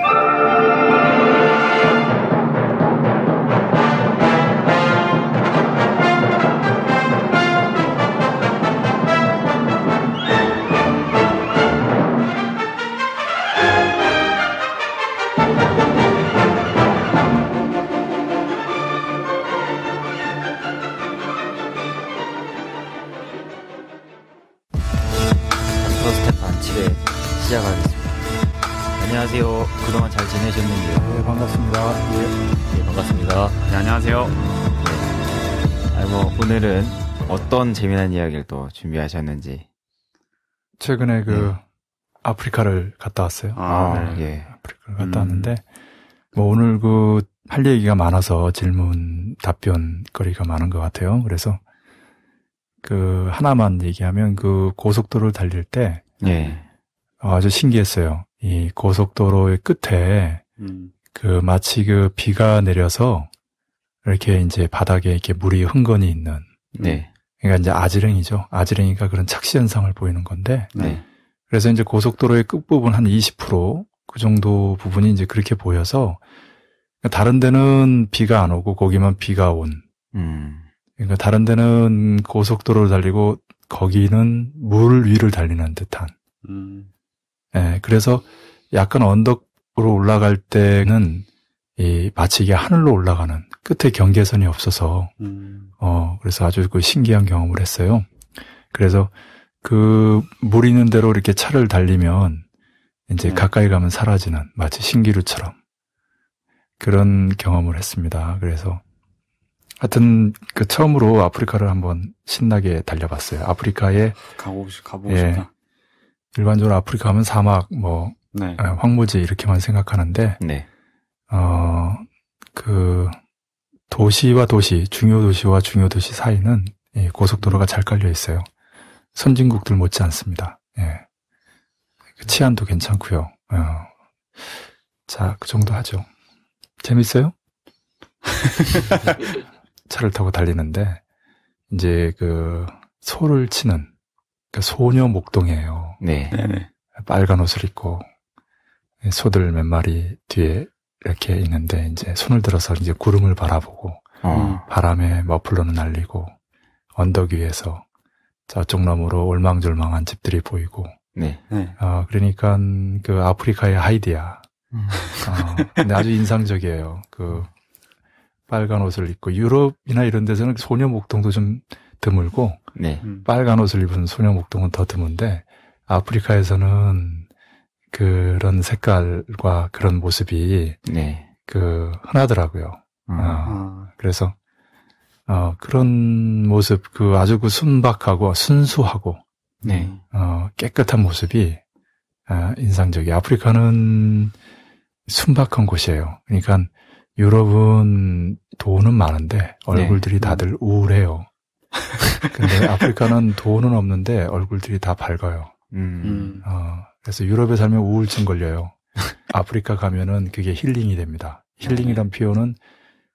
you 어떤 재미난 이야기를 또 준비하셨는지. 최근에 그 네. 아프리카를 갔다 왔어요. 아, 아 네. 예. 아프리카를 갔다 음. 왔는데 뭐 오늘 그 할 얘기가 많아서 질문 답변거리가 많은 것 같아요. 그래서 그 하나만 얘기하면 그 고속도로를 달릴 때 예. 어, 아주 신기했어요. 이 고속도로의 끝에 음. 그 마치 그 비가 내려서 이렇게 이제 바닥에 이렇게 물이 흥건히 있는 네. 그러니까 이제 아지랭이죠. 아지랭이가 그런 착시 현상을 보이는 건데. 네. 그래서 이제 고속도로의 끝부분 한 20%그 정도 부분이 이제 그렇게 보여서 그러니까 다른 데는 비가 안 오고 거기만 비가 온. 음. 그러니까 다른 데는 고속도로를 달리고 거기는 물 위를 달리는 듯한. 음. 예, 그래서 약간 언덕으로 올라갈 때는 이 마치 이게 하늘로 올라가는 끝에 경계선이 없어서 음. 어 그래서 아주 그 신기한 경험을 했어요. 그래서 그무리는 대로 이렇게 차를 달리면 이제 네. 가까이 가면 사라지는 마치 신기루처럼 그런 경험을 했습니다. 그래서 하여튼 그 처음으로 아프리카를 한번 신나게 달려봤어요. 아프리카에 가고 싶, 가보고 예, 싶다. 일반적으로 아프리카 하면 사막 뭐 네. 예, 황무지 이렇게만 생각하는데 네. 어그 도시와 도시, 중요 도시와 중요 도시 사이는 예, 고속도로가 잘 깔려 있어요. 선진국들 못지 않습니다. 예. 그 치안도 괜찮고요. 어. 자, 그 정도 하죠. 재밌어요? 차를 타고 달리는데 이제 그 소를 치는 그 소녀 목동이에요. 네 빨간 옷을 입고 예, 소들 몇 마리 뒤에 이렇게 있는데 이제 손을 들어서 이제 구름을 바라보고 어. 바람에 머플러는 날리고 언덕 위에서 저쪽 너머로 올망졸망한 집들이 보이고 네. 네. 어, 그러니까 그 아프리카의 하이디야. 음. 어, 근데 아주 인상적이에요. 그 빨간 옷을 입고 유럽이나 이런 데서는 소녀 목동도 좀 드물고 네. 음. 빨간 옷을 입은 소녀 목동은 더 드문데 아프리카에서는 그런 색깔과 그런 모습이 네. 그 흔하더라고요. 음. 어, 아. 그래서 어, 그런 모습, 그 아주 그 순박하고 순수하고 네. 어, 깨끗한 모습이 어, 인상적이. 아프리카는 순박한 곳이에요. 그러니까 유럽은 돈은 많은데 네. 얼굴들이 네. 다들 우울해요. 근데 아프리카는 돈은 없는데 얼굴들이 다 밝아요. 음. 음. 어, 그래서 유럽에 살면 우울증 걸려요. 아프리카 가면은 그게 힐링이 됩니다. 네. 힐링이란 표현은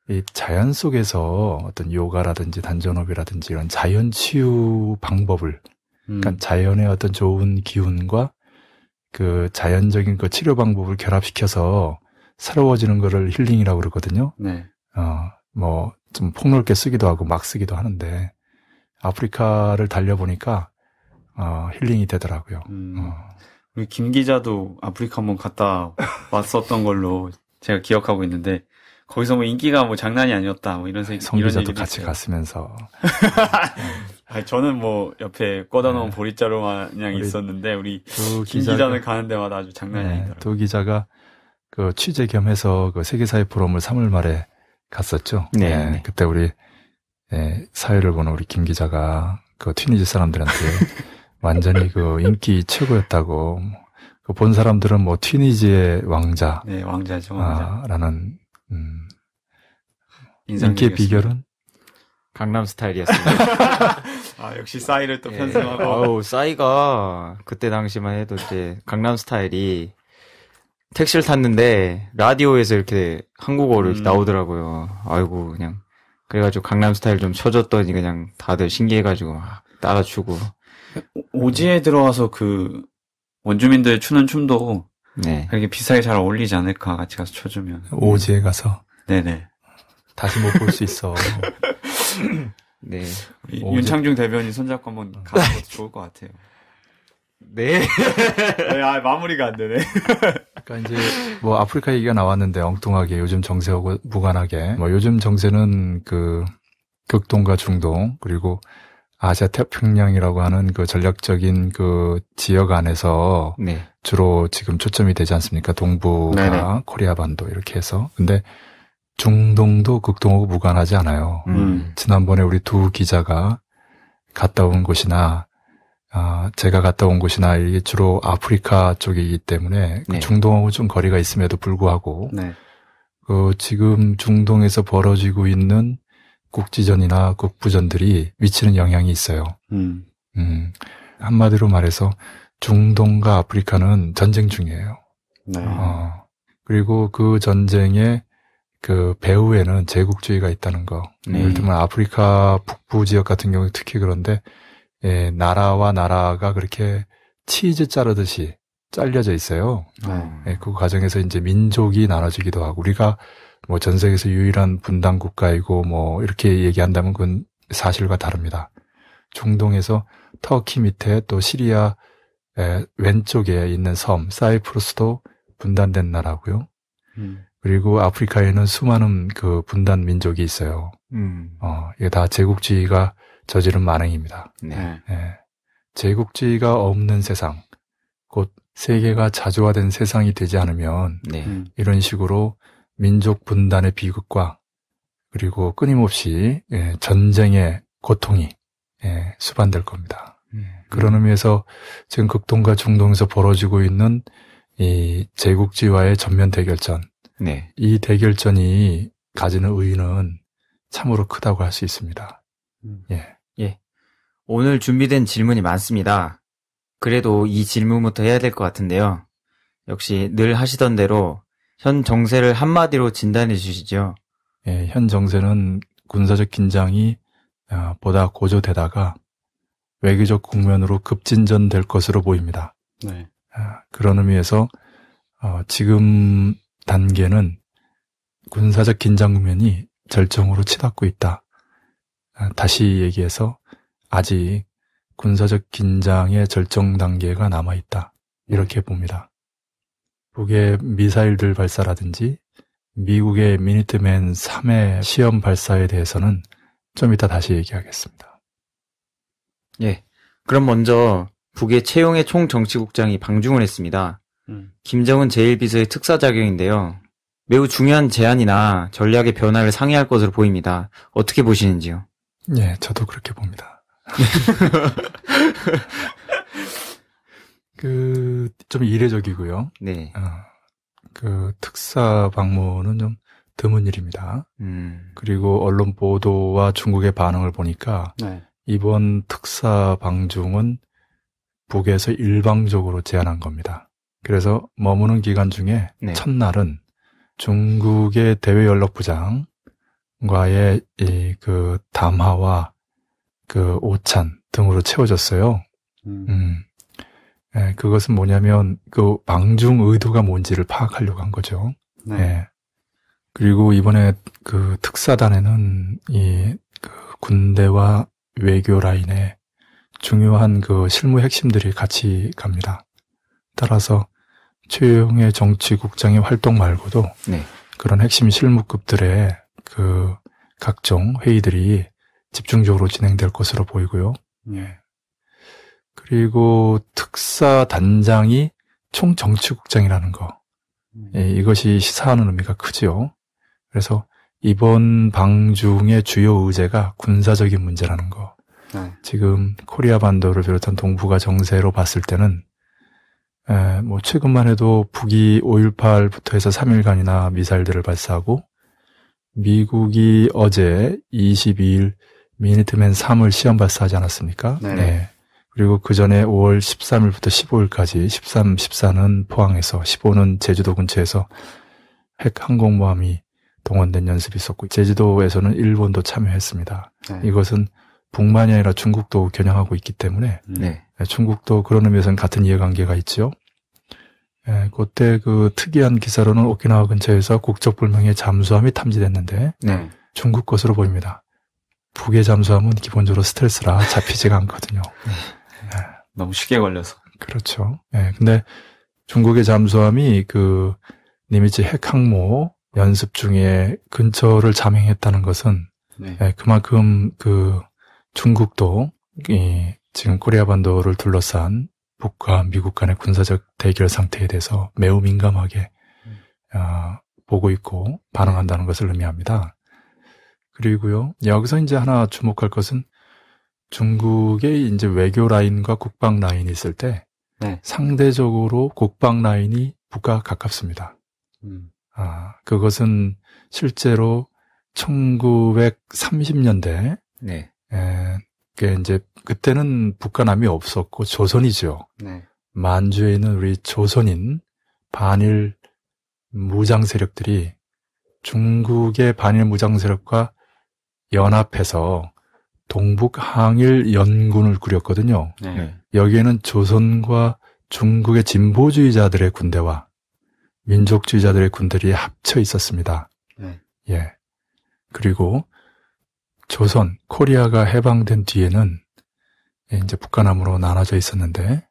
이 자연 속에서 어떤 요가라든지 단전업이라든지 이런 자연 치유 방법을 그러니까 음. 그러니까 자연의 어떤 좋은 기운과 그 자연적인 그 치료 방법을 결합시켜서 새로워지는 거를 힐링이라고 그러거든요. 네. 어, 뭐 좀 폭넓게 쓰기도 하고 막 쓰기도 하는데 아프리카를 달려보니까 어, 힐링이 되더라고요. 음. 어. 우리 김 기자도 아프리카 한번 갔다 왔었던 걸로 제가 기억하고 있는데 거기서 뭐 인기가 뭐 장난이 아니었다 뭐 이런 생각 성 기자도 같이 있어요. 갔으면서 아 저는 뭐 옆에 꽂아놓은 네. 보릿자루 마냥 있었는데 우리 김 기자가, 는 가는 데마다 아주 장난이 네, 아니더라고요. 두 기자가 그 취재 겸해서 그 세계사회 포럼을 3월 말에 갔었죠. 네. 네. 그때 우리 예, 사회를 보는 우리 김 기자가 그 튀니지 사람들한테 완전히 그 인기 최고였다고. 그 본 사람들은 뭐 튀니지의 왕자. 네, 왕자죠, 아, 왕자. 아, 라는, 음, 인기의 비결은? 강남 스타일이었습니다. 아, 역시 싸이를 또 예. 편성하고. 아우, 싸이가 그때 당시만 해도 이제 강남 스타일이 택시를 탔는데 라디오에서 이렇게 한국어로 음. 나오더라고요. 아이고, 그냥. 그래가지고 강남 스타일 좀 쳐줬더니 그냥 다들 신기해가지고 막 따라추고. 오지에 들어와서 그 원주민들 추는 춤도 네. 그렇게 비싸게 잘 어울리지 않을까 같이 가서 쳐주면 오지에 가서 네네 다시 못 볼 수 있어. 네 오지... 윤창중 대변인 손잡고 한번 가는 것도 좋을 것 같아요. 네. 네 아, 마무리가 안 되네. 그러니까 이제 뭐 아프리카 얘기가 나왔는데 엉뚱하게 요즘 정세하고 무관하게 뭐 요즘 정세는 그 극동과 중동 그리고 아시아 태평양이라고 하는 그 전략적인 그 지역 안에서 네. 주로 지금 초점이 되지 않습니까? 동부가 네네. 코리아 반도 이렇게 해서. 근데 중동도 극동하고 무관하지 않아요. 음. 지난번에 우리 두 기자가 갔다 온 곳이나 아, 제가 갔다 온 곳이나 이게 주로 아프리카 쪽이기 때문에 그 네. 그 중동하고 좀 거리가 있음에도 불구하고 네. 그 지금 중동에서 벌어지고 있는 국지전이나 국부전들이 미치는 영향이 있어요. 음. 음. 한마디로 말해서 중동과 아프리카는 전쟁 중이에요. 네. 어, 그리고 그 전쟁의 그 배후에는 제국주의가 있다는 거. 네. 예를 들면 아프리카 북부 지역 같은 경우 특히 그런데 예, 나라와 나라가 그렇게 치즈 자르듯이 잘려져 있어요. 네. 예, 그 과정에서 이제 민족이 나눠지기도 하고 우리가 뭐전 세계에서 유일한 분단 국가이고 뭐 이렇게 얘기한다면 그건 사실과 다릅니다. 중동에서 터키 밑에 또 시리아 왼쪽에 있는 섬 사이프러스도 분단된 나라고요. 음. 그리고 아프리카에는 수많은 그 분단 민족이 있어요. 음. 어, 이게 다 제국주의가 저지른 만행입니다. 네. 예. 제국주의가 없는 세상, 곧 세계가 자주화된 세상이 되지 않으면 네. 이런 식으로 민족 분단의 비극과 그리고 끊임없이 예, 전쟁의 고통이 예, 수반될 겁니다. 예. 그런 의미에서 지금 극동과 중동에서 벌어지고 있는 이 제국지와의 전면 대결전, 네. 이 대결전이 가지는 의의는 참으로 크다고 할 수 있습니다. 음. 예. 예. 오늘 준비된 질문이 많습니다. 그래도 이 질문부터 해야 될 것 같은데요. 역시 늘 하시던 대로 현 정세를 한마디로 진단해 주시죠. 예, 현 정세는 군사적 긴장이 어, 보다 고조되다가 외교적 국면으로 급진전될 것으로 보입니다. 네. 아, 그런 의미에서 어, 지금 단계는 군사적 긴장 국면이 절정으로 치닫고 있다. 아, 다시 얘기해서 아직 군사적 긴장의 절정 단계가 남아 있다. 이렇게 봅니다. 북의 미사일들 발사라든지 미국의 미니트맨 3의 시험 발사에 대해서는 좀 이따 다시 얘기하겠습니다. 예. 그럼 먼저 북의 채용의 총정치국장이 방중을 했습니다. 음. 김정은 제1비서의 특사작용인데요. 매우 중요한 제안이나 전략의 변화를 상의할 것으로 보입니다. 어떻게 보시는지요? 예, 저도 그렇게 봅니다. 그좀 이례적이고요. 네. 어, 그 특사 방문은 좀 드문 일입니다. 음. 그리고 언론 보도와 중국의 반응을 보니까 네. 이번 특사 방중은 북에서 일방적으로 제안한 겁니다. 그래서 머무는 기간 중에 네. 첫날은 중국의 대외연락부장과의 이 그 담화와 그 오찬 등으로 채워졌어요. 음. 음. 예, 그것은 뭐냐면 그망중 의도가 뭔지를 파악하려고 한 거죠. 네. 예. 그리고 이번에 그 특사단에는 이그 군대와 외교 라인의 중요한 그 실무 핵심들이 같이 갑니다. 따라서 최영의 정치국장의 활동 말고도 네. 그런 핵심 실무급들의 그 각종 회의들이 집중적으로 진행될 것으로 보이고요. 예. 그리고 특사 단장이 총정치국장이라는 거. 예, 음. 이것이 시사하는 의미가 크지요. 그래서 이번 방중의 주요 의제가 군사적인 문제라는 거. 네. 지금 코리아 반도를 비롯한 동북아 정세로 봤을 때는 에, 뭐 최근만 해도 북이 5.18부터 해서 3일간이나 미사일들을 발사하고 미국이 어제 22일 미니트맨 3을 시험 발사하지 않았습니까? 네. 네. 그리고 그 전에 5월 13일부터 15일까지 13, 14는 포항에서 15는 제주도 근처에서 핵 항공모함이 동원된 연습이 있었고 제주도에서는 일본도 참여했습니다. 네. 이것은 북만이 아니라 중국도 겨냥하고 있기 때문에 음. 네. 네. 중국도 그런 의미에서는 같은 이해관계가 있죠 예, 그때 그 특이한 기사로는 오키나와 근처에서 국적 불명의 잠수함이 탐지됐는데 네. 중국 것으로 보입니다. 북의 잠수함은 기본적으로 스트레스라 잡히지가 않거든요. 네. 예, 너무 쉽게 걸려서. 그렇죠. 예. 근데 중국의 잠수함이 그 니미츠 핵 항모 연습 중에 근처를 잠행했다는 것은 네. 예, 그만큼 그 중국도 이 지금 코리아 반도를 둘러싼 북과 미국 간의 군사적 대결 상태에 대해서 매우 민감하게 음. 어, 보고 있고 반응한다는 것을 의미합니다. 그리고요 여기서 이제 하나 주목할 것은 중국의 이제 외교 라인과 국방 라인이 있을 때 네. 상대적으로 국방 라인이 북과 가깝습니다. 음. 아, 그것은 실제로 1930년대 네. 에, 그 이제 그때는 북과 남이 없었고 조선이죠. 네. 만주에 있는 우리 조선인 반일 무장 세력들이 중국의 반일 무장 세력과 연합해서 동북항일연군을 꾸렸거든요. 네. 네. 여기에는 조선과 중국의 진보주의자들의 군대와 민족주의자들의 군들이 합쳐 있었습니다. 네. 예. 그리고 조선, 코리아가 해방된 뒤에는 예, 이제 북한함으로 나눠져 있었는데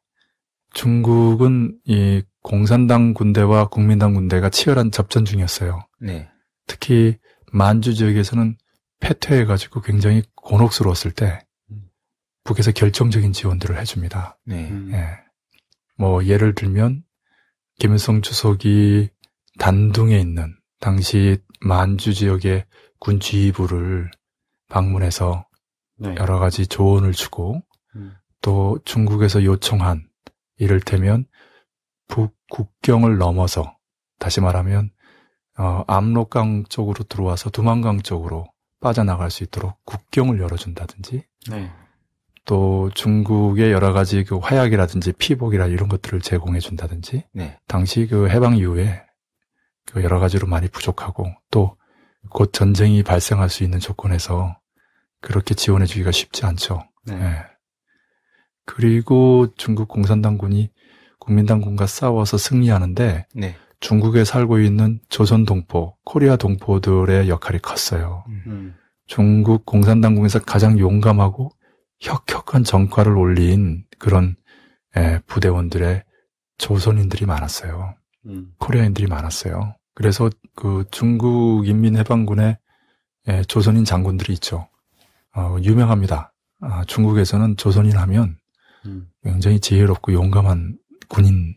중국은 이 공산당 군대와 국민당 군대가 치열한 접전 중이었어요. 네. 특히 만주 지역에서는 패퇴해가지고 굉장히 곤혹스러웠을 때 음. 북에서 결정적인 지원들을 해줍니다. 네. 음. 예. 뭐 예를 들면 김일성 주석이 단둥에 있는 당시 만주 지역의 군 지휘부를 방문해서 네. 여러 가지 조언을 주고 음. 또 중국에서 요청한 이를테면 북 국경을 넘어서 다시 말하면 어, 압록강 쪽으로 들어와서 두만강 쪽으로 빠져나갈 수 있도록 국경을 열어준다든지 네. 또 중국의 여러 가지 그 화약이라든지 피복이라 이런 것들을 제공해 준다든지 네. 당시 그 해방 이후에 그 여러 가지로 많이 부족하고 또 곧 전쟁이 발생할 수 있는 조건에서 그렇게 지원해 주기가 쉽지 않죠. 네. 예. 그리고 중국 공산당군이 국민당군과 싸워서 승리하는데 네. 중국에 살고 있는 조선 동포, 코리아 동포들의 역할이 컸어요. 음. 중국 공산당국에서 가장 용감하고 혁혁한 정과를 올린 그런 예, 부대원들의 조선인들이 많았어요. 음. 코리아인들이 많았어요. 그래서 그 중국 인민해방군의 예, 조선인 장군들이 있죠. 어, 유명합니다. 아, 중국에서는 조선인 하면 음. 굉장히 지혜롭고 용감한 군인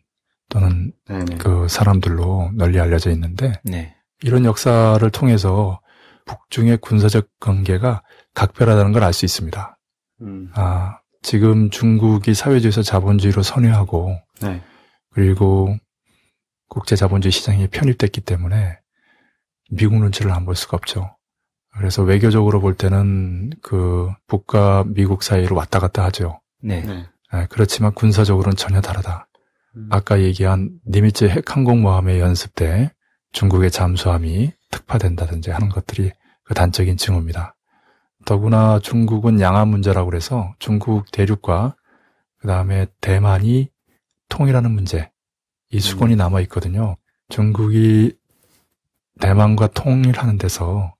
또는 네네. 그 사람들로 널리 알려져 있는데 네. 이런 역사를 통해서 북중의 군사적 관계가 각별하다는 걸 알 수 있습니다. 음. 아, 지금 중국이 사회주의에서 자본주의로 선회하고 네. 그리고 국제 자본주의 시장에 편입됐기 때문에 미국 눈치를 안 볼 수가 없죠. 그래서 외교적으로 볼 때는 그 북과 미국 사이로 왔다 갔다 하죠. 네. 네. 아, 그렇지만 군사적으로는 전혀 다르다. 음. 아까 얘기한 니미츠 핵항공모함의 연습 때 중국의 잠수함이 특파된다든지 하는 것들이 그 단적인 증후입니다 더구나 중국은 양안 문제라고 그래서 중국 대륙과 그 다음에 대만이 통일하는 문제 이 수건이 음. 남아 있거든요. 중국이 대만과 통일하는 데서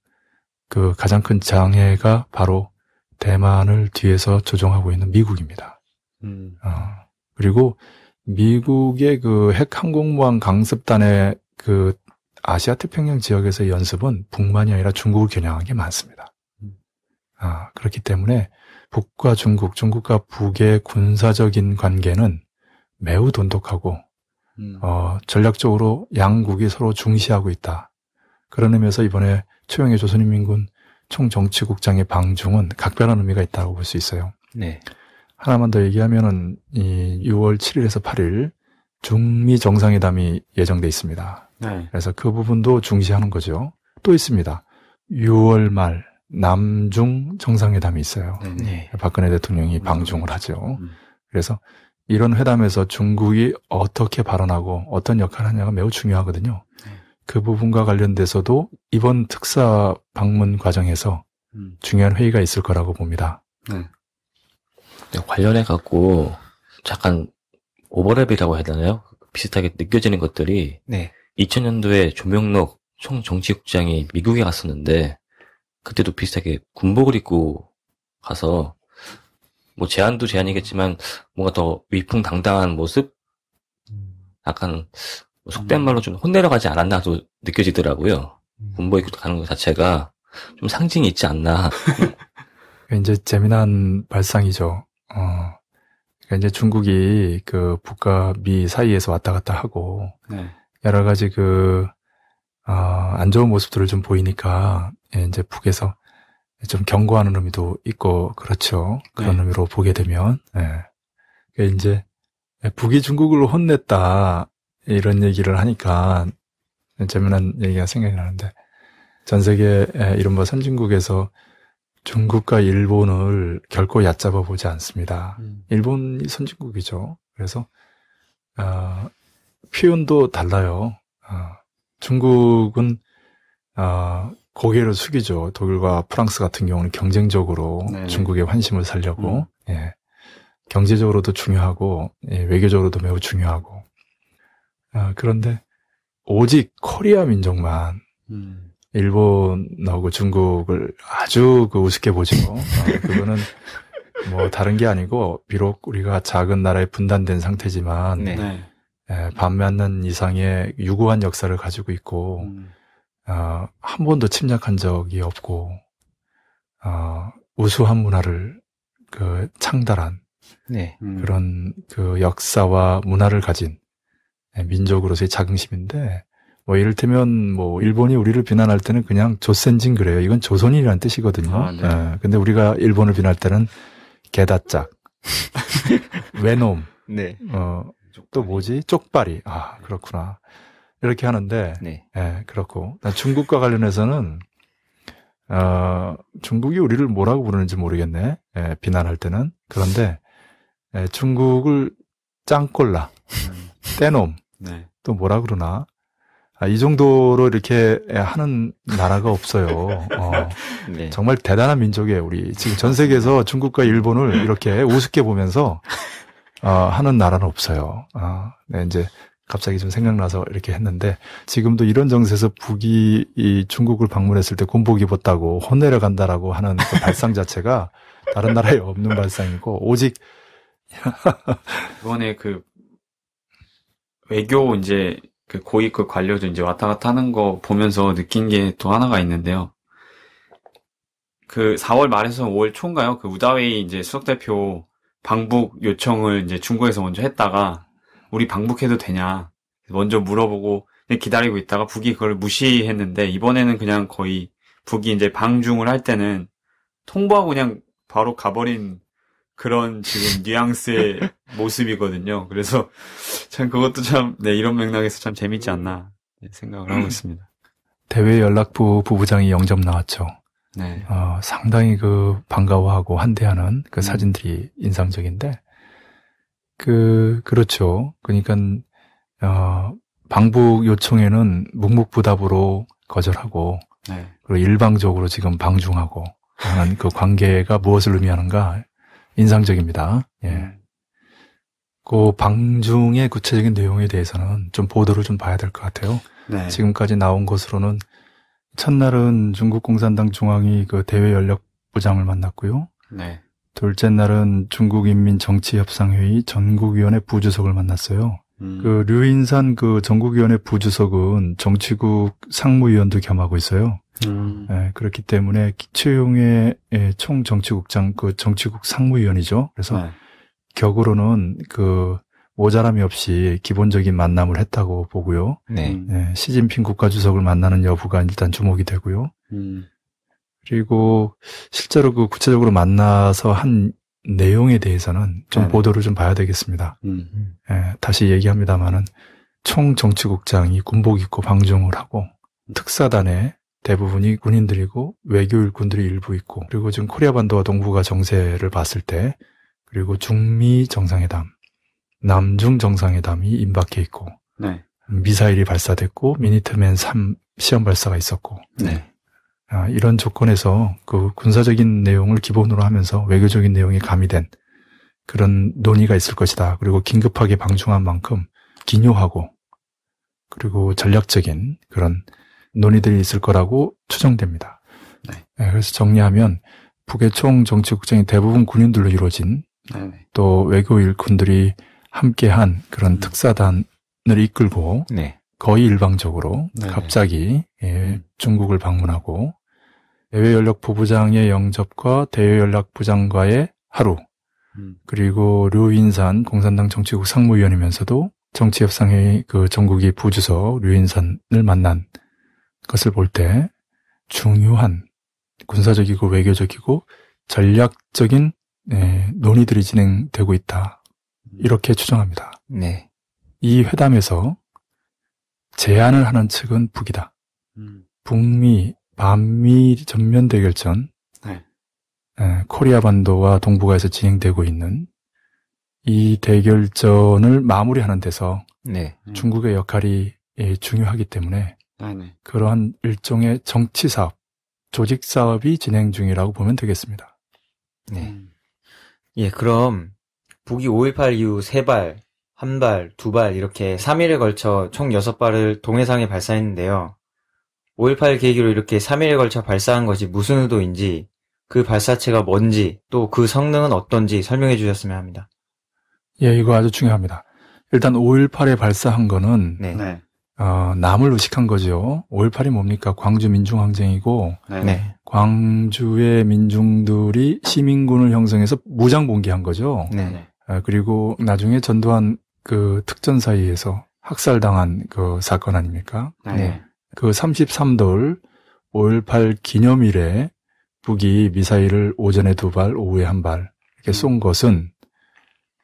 그 가장 큰 장애가 바로 대만을 뒤에서 조종하고 있는 미국입니다. 음. 어, 그리고 미국의 그 핵항공모함 강습단의 그 아시아 태평양 지역에서의 연습은 북만이 아니라 중국을 겨냥한 게 많습니다. 음. 아, 그렇기 때문에 북과 중국, 중국과 북의 군사적인 관계는 매우 돈독하고 음. 어, 전략적으로 양국이 서로 중시하고 있다. 그런 의미에서 이번에 초영의 조선인민군 총정치국장의 방중은 각별한 의미가 있다고 볼 수 있어요. 네. 하나만 더 얘기하면은 이 6월 7일에서 8일 중미 정상회담이 예정돼 있습니다. 네. 그래서 그 부분도 중시하는 거죠. 또 있습니다. 6월 말 남중 정상회담이 있어요. 네. 네. 박근혜 대통령이 음. 방중을 하죠. 음. 그래서 이런 회담에서 중국이 어떻게 발언하고 어떤 역할을 하냐가 매우 중요하거든요. 네. 그 부분과 관련돼서도 이번 특사 방문 과정에서 음. 중요한 회의가 있을 거라고 봅니다. 네. 네, 관련해 갖고 잠깐 오버랩이라고 해야 되나요? 비슷하게 느껴지는 것들이 네. 2000년도에 조명록 총정치국장이 미국에 갔었는데 그때도 비슷하게 군복을 입고 가서 뭐 제안도 제안이겠지만 뭔가 더 위풍당당한 모습 약간 뭐 속된 말로 좀 혼내러 가지 않았나도 느껴지더라고요. 음. 군복 입고 가는 것 자체가 좀 상징이 있지 않나. 왠지 재미난 발상이죠. 어, 그러니까 이제 중국이 그 북과 미 사이에서 왔다 갔다 하고 네. 여러 가지 그안 어, 좋은 모습들을 좀 보이니까 예, 이제 북에서 좀 경고하는 의미도 있고 그렇죠 그런 네. 의미로 보게 되면 예. 그러니까 이제 예, 북이 중국을 혼냈다 이런 얘기를 하니까 재미난 얘기가 생각이 나는데 전 세계 이른바 선진국에서 중국과 일본을 결코 얕잡아 보지 않습니다. 음. 일본이 선진국이죠. 그래서 어, 표현도 달라요. 어, 중국은 어, 고개를 숙이죠. 독일과 프랑스 같은 경우는 경쟁적으로 네. 중국의 환심을 살려고 음. 예. 경제적으로도 중요하고 예, 외교적으로도 매우 중요하고 어, 그런데 오직 코리아 민족만 음. 일본하고 중국을 아주 그 우습게 보시고 어, 그거는 뭐 다른 게 아니고 비록 우리가 작은 나라에 분단된 상태지만 네. 네. 예, 반면은 이상의 유구한 역사를 가지고 있고 음. 어, 한 번도 침략한 적이 없고 어, 우수한 문화를 그 창달한 네. 음. 그런 그 역사와 문화를 가진 예, 민족으로서의 자긍심인데 뭐 이를테면 뭐 일본이 우리를 비난할 때는 그냥 조센진 그래요. 이건 조선인이라는 뜻이거든요. 아, 네. 예, 근데 우리가 일본을 비난할 때는 개다짝, 외놈, 네. 어, 쪽발또 뭐지? 쪽발이. 아, 그렇구나. 이렇게 하는데, 네. 예, 그렇고. 중국과 관련해서는, 어, 중국이 우리를 뭐라고 부르는지 모르겠네. 예, 비난할 때는. 그런데, 예, 중국을 짱꼴라, 음. 떼놈, 네. 또 뭐라 그러나, 아, 이 정도로 이렇게 하는 나라가 없어요. 어, 네. 정말 대단한 민족이에요. 우리 지금 전 세계에서 중국과 일본을 이렇게 우습게 보면서 어, 하는 나라는 없어요. 아, 네, 이제 갑자기 좀 생각나서 이렇게 했는데 지금도 이런 정세에서 북이 이 중국을 방문했을 때 군복 입었다고 혼내려 간다라고 하는 그 발상 자체가 다른 나라에 없는 발상이고 오직 이번에 그 외교 이제 그 고위급 그 관료도 이제 왔다 갔다 하는 거 보면서 느낀 게 또 하나가 있는데요. 그 4월 말에서 5월 초인가요? 그 우다웨이 이제 수석 대표 방북 요청을 이제 중국에서 먼저 했다가 우리 방북해도 되냐 먼저 물어보고 기다리고 있다가 북이 그걸 무시했는데 이번에는 그냥 거의 북이 이제 방중을 할 때는 통보하고 그냥 바로 가버린 그런 지금 뉘앙스의 모습이거든요. 그래서 참 그것도 참, 네, 이런 맥락에서 참 재밌지 않나 네, 생각을 하고 있습니다. 대외 연락부 부부장이 영접 나왔죠. 네. 어, 상당히 그 반가워하고 환대하는그 음. 사진들이 인상적인데, 그, 그렇죠. 그러니까, 어, 방북 요청에는 묵묵부답으로 거절하고, 네. 그리고 일방적으로 지금 방중하고 하는 그 관계가 무엇을 의미하는가 인상적입니다. 예. 음. 그 방중의 구체적인 내용에 대해서는 좀 보도를 좀 봐야 될 것 같아요. 네. 지금까지 나온 것으로는 첫날은 중국 공산당 중앙위 그 대외 연력 부장을 만났고요. 네. 둘째 날은 중국인민정치협상회의 전국위원회 부주석을 만났어요. 음. 그 류인산 그 전국위원회 부주석은 정치국 상무위원도 겸하고 있어요. 음. 예, 그렇기 때문에 최용의 예, 총 정치국장 그 정치국 상무위원이죠. 그래서 네. 격으로는 그 모자람이 없이 기본적인 만남을 했다고 보고요. 네. 음. 예, 시진핑 국가주석을 만나는 여부가 일단 주목이 되고요. 음. 그리고 실제로 그 구체적으로 만나서 한 내용에 대해서는 좀 네네. 보도를 좀 봐야 되겠습니다. 음. 예, 다시 얘기합니다만은 총 정치국장이 군복 입고 방종을 하고 특사단의 대부분이 군인들이고 외교 일꾼들이 일부 있고 그리고 지금 코리아 반도와 동북아 정세를 봤을 때 그리고 중미 정상회담, 남중 정상회담이 임박해 있고 네. 미사일이 발사됐고 미니트맨 3 시험 발사가 있었고 네. 아, 이런 조건에서 그 군사적인 내용을 기본으로 하면서 외교적인 내용이 가미된 그런 논의가 있을 것이다. 그리고 긴급하게 방중한 만큼 기묘하고 그리고 전략적인 그런 논의들이 있을 거라고 추정됩니다. 네. 네 그래서 정리하면 북의 총 정치국장이 대부분 군인들로 이루어진 네. 네. 또 외교 일꾼들이 함께한 그런 음. 특사단을 이끌고 네. 거의 일방적으로 네, 갑자기 예, 음. 중국을 방문하고 대외연락부부장의 영접과 대외연락부장과의 하루, 음. 그리고 류인산 공산당 정치국 상무위원이면서도 정치협상회의 그 전국이 부주서 류인산을 만난 것을 볼 때 중요한 군사적이고 외교적이고 전략적인 네, 논의들이 진행되고 있다. 이렇게 추정합니다. 네. 이 회담에서 제안을 하는 측은 북이다. 음. 북미 반미 전면 대결전, 네. 에, 예, 코리아 반도와 동북아에서 진행되고 있는 이 대결전을 마무리하는 데서 네. 음. 중국의 역할이 예, 중요하기 때문에 아, 네. 그러한 일종의 정치 사업, 조직 사업이 진행 중이라고 보면 되겠습니다. 네. 음. 예, 그럼 북이 5.18 이후 세 발, 한 발, 두 발 이렇게 3일에 걸쳐 총 6발을 동해상에 발사했는데요. 5.18 계기로 이렇게 3일에 걸쳐 발사한 것이 무슨 의도인지, 그 발사체가 뭔지, 또 그 성능은 어떤지 설명해 주셨으면 합니다. 예, 이거 아주 중요합니다. 일단 5.18에 발사한 거는 네. 네. 어, 남을 의식한 거죠. 5.18이 뭡니까? 광주 민중항쟁이고 네. 네. 광주의 민중들이 시민군을 형성해서 무장봉기한 거죠. 네. 어, 그리고 나중에 전두환 그 특전 사이에서 학살당한 그 사건 아닙니까? 네. 네. 그 33돌 5.18 기념일에 북이 미사일을 오전에 두 발, 오후에 한 발 이렇게 쏜 음. 것은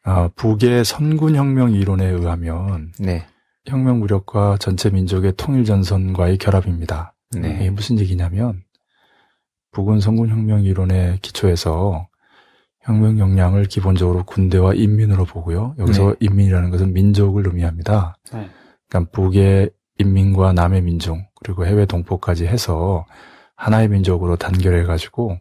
아, 북의 선군혁명 이론에 의하면 네. 혁명 무력과 전체 민족의 통일 전선과의 결합입니다. 네. 이게 무슨 얘기냐면 북은 선군혁명 이론에 기초해서 혁명 역량을 기본적으로 군대와 인민으로 보고요. 여기서 네. 인민이라는 것은 민족을 의미합니다. 네. 그러니까 북의 인민과 남의 민족 그리고 해외 동포까지 해서 하나의 민족으로 단결해 가지고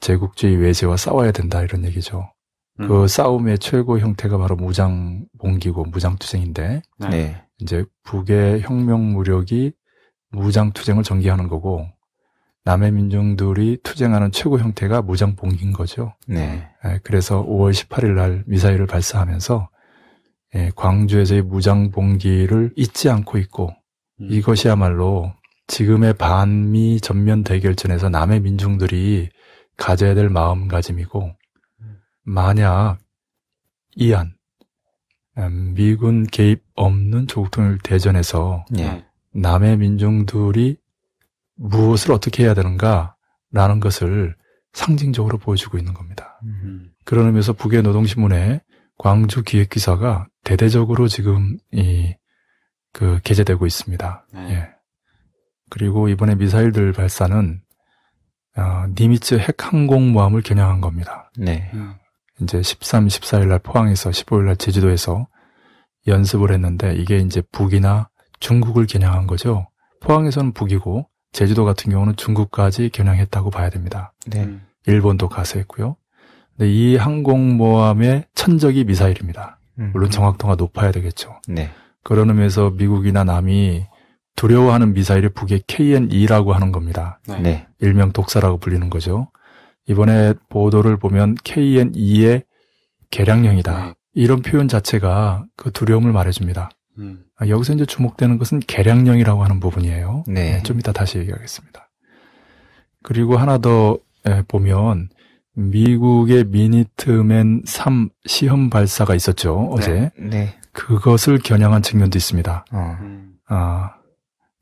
제국주의 외제와 싸워야 된다 이런 얘기죠. 그 음. 그 싸움의 최고 형태가 바로 무장 봉기고 무장투쟁인데 네. 네. 이제 북의 혁명 무력이 무장투쟁을 전개하는 거고 남의 민중들이 투쟁하는 최고 형태가 무장 봉기인 거죠. 네. 예, 그래서 5월 18일 날 미사일을 발사하면서 예, 광주에서의 무장 봉기를 잊지 않고 있고 음. 이것이야말로 지금의 반미 전면 대결전에서 남의 민중들이 가져야 될 마음가짐이고 만약 이안 음, 미군 개입 없는 조국통일 대전에서 예. 남의 민중들이 무엇을 어떻게 해야 되는가라는 것을 상징적으로 보여주고 있는 겁니다. 음. 그런 의미에서 북의 노동신문에 광주 기획기사가 대대적으로 지금 이그 게재되고 있습니다. 네. 예. 그리고 이번에 미사일들 발사는 어, 니미츠 핵항공모함을 겨냥한 겁니다. 네. 음. 이제 13, 14일 날 포항에서 15일 날 제주도에서 연습을 했는데 이게 이제 북이나 중국을 겨냥한 거죠. 포항에서는 북이고 제주도 같은 경우는 중국까지 겨냥했다고 봐야 됩니다. 네. 일본도 가세했고요. 근이 네, 항공모함의 천적이 미사일입니다. 음. 물론 정확도가 높아야 되겠죠. 네. 그런 의미에서 미국이나 남이 두려워하는 미사일이 북의 KN-2라고 하는 겁니다. 네. 네. 일명 독사라고 불리는 거죠. 이번에 보도를 보면 KN-2의 개량형이다 네. 이런 표현 자체가 그 두려움을 말해줍니다. 음. 아, 여기서 이제 주목되는 것은 개량형이라고 하는 부분이에요. 네. 네. 좀 이따 다시 얘기하겠습니다. 그리고 하나 더 예, 보면 미국의 미니트맨 3 시험 발사가 있었죠, 어제. 네. 네. 그것을 겨냥한 측면도 있습니다. 어. 아,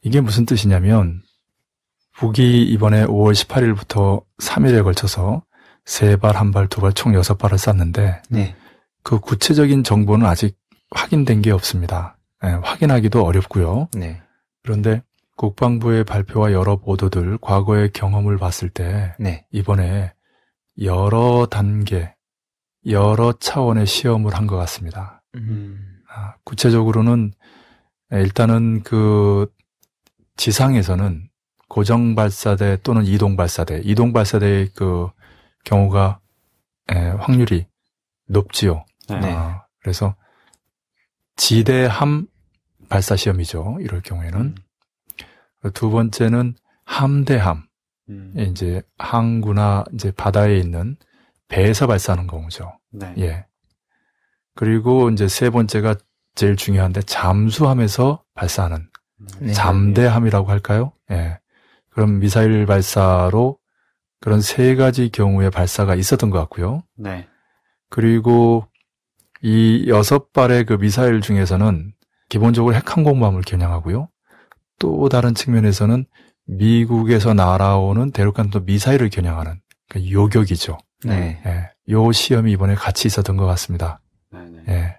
이게 무슨 뜻이냐면, 북이 이번에 5월 18일부터 3일에 걸쳐서 3 발, 1 발, 2 발, 총6 발을 쐈는데, 네. 그 구체적인 정보는 아직 확인된 게 없습니다. 네, 확인하기도 어렵고요. 네. 그런데 국방부의 발표와 여러 보도들, 과거의 경험을 봤을 때, 네. 이번에 여러 단계, 여러 차원의 시험을 한 것 같습니다. 음. 아, 구체적으로는 일단은 그 지상에서는 고정 발사대 또는 이동 발사대, 이동 발사대의 그 경우가 에, 예, 확률이 높지요. 네. 아, 그래서 지대함 발사 시험이죠. 이럴 경우에는 음. 두 번째는 함대함, 음. 예, 이제 항구나 이제 바다에 있는 배에서 발사하는 경우죠 네. 예. 그리고 이제 세 번째가 제일 중요한데 잠수함에서 발사하는 음. 네. 잠대함이라고 할까요? 예. 그럼 미사일 발사로 그런 세 가지 경우에 발사가 있었던 것 같고요. 네. 그리고 이 여섯 발의 그 미사일 중에서는 기본적으로 핵항공모함을 겨냥하고요. 또 다른 측면에서는 미국에서 날아오는 대륙간도 미사일을 겨냥하는 그 요격이죠. 네. 예, 요 시험이 이번에 같이 있었던 것 같습니다. 네네. 네. 예.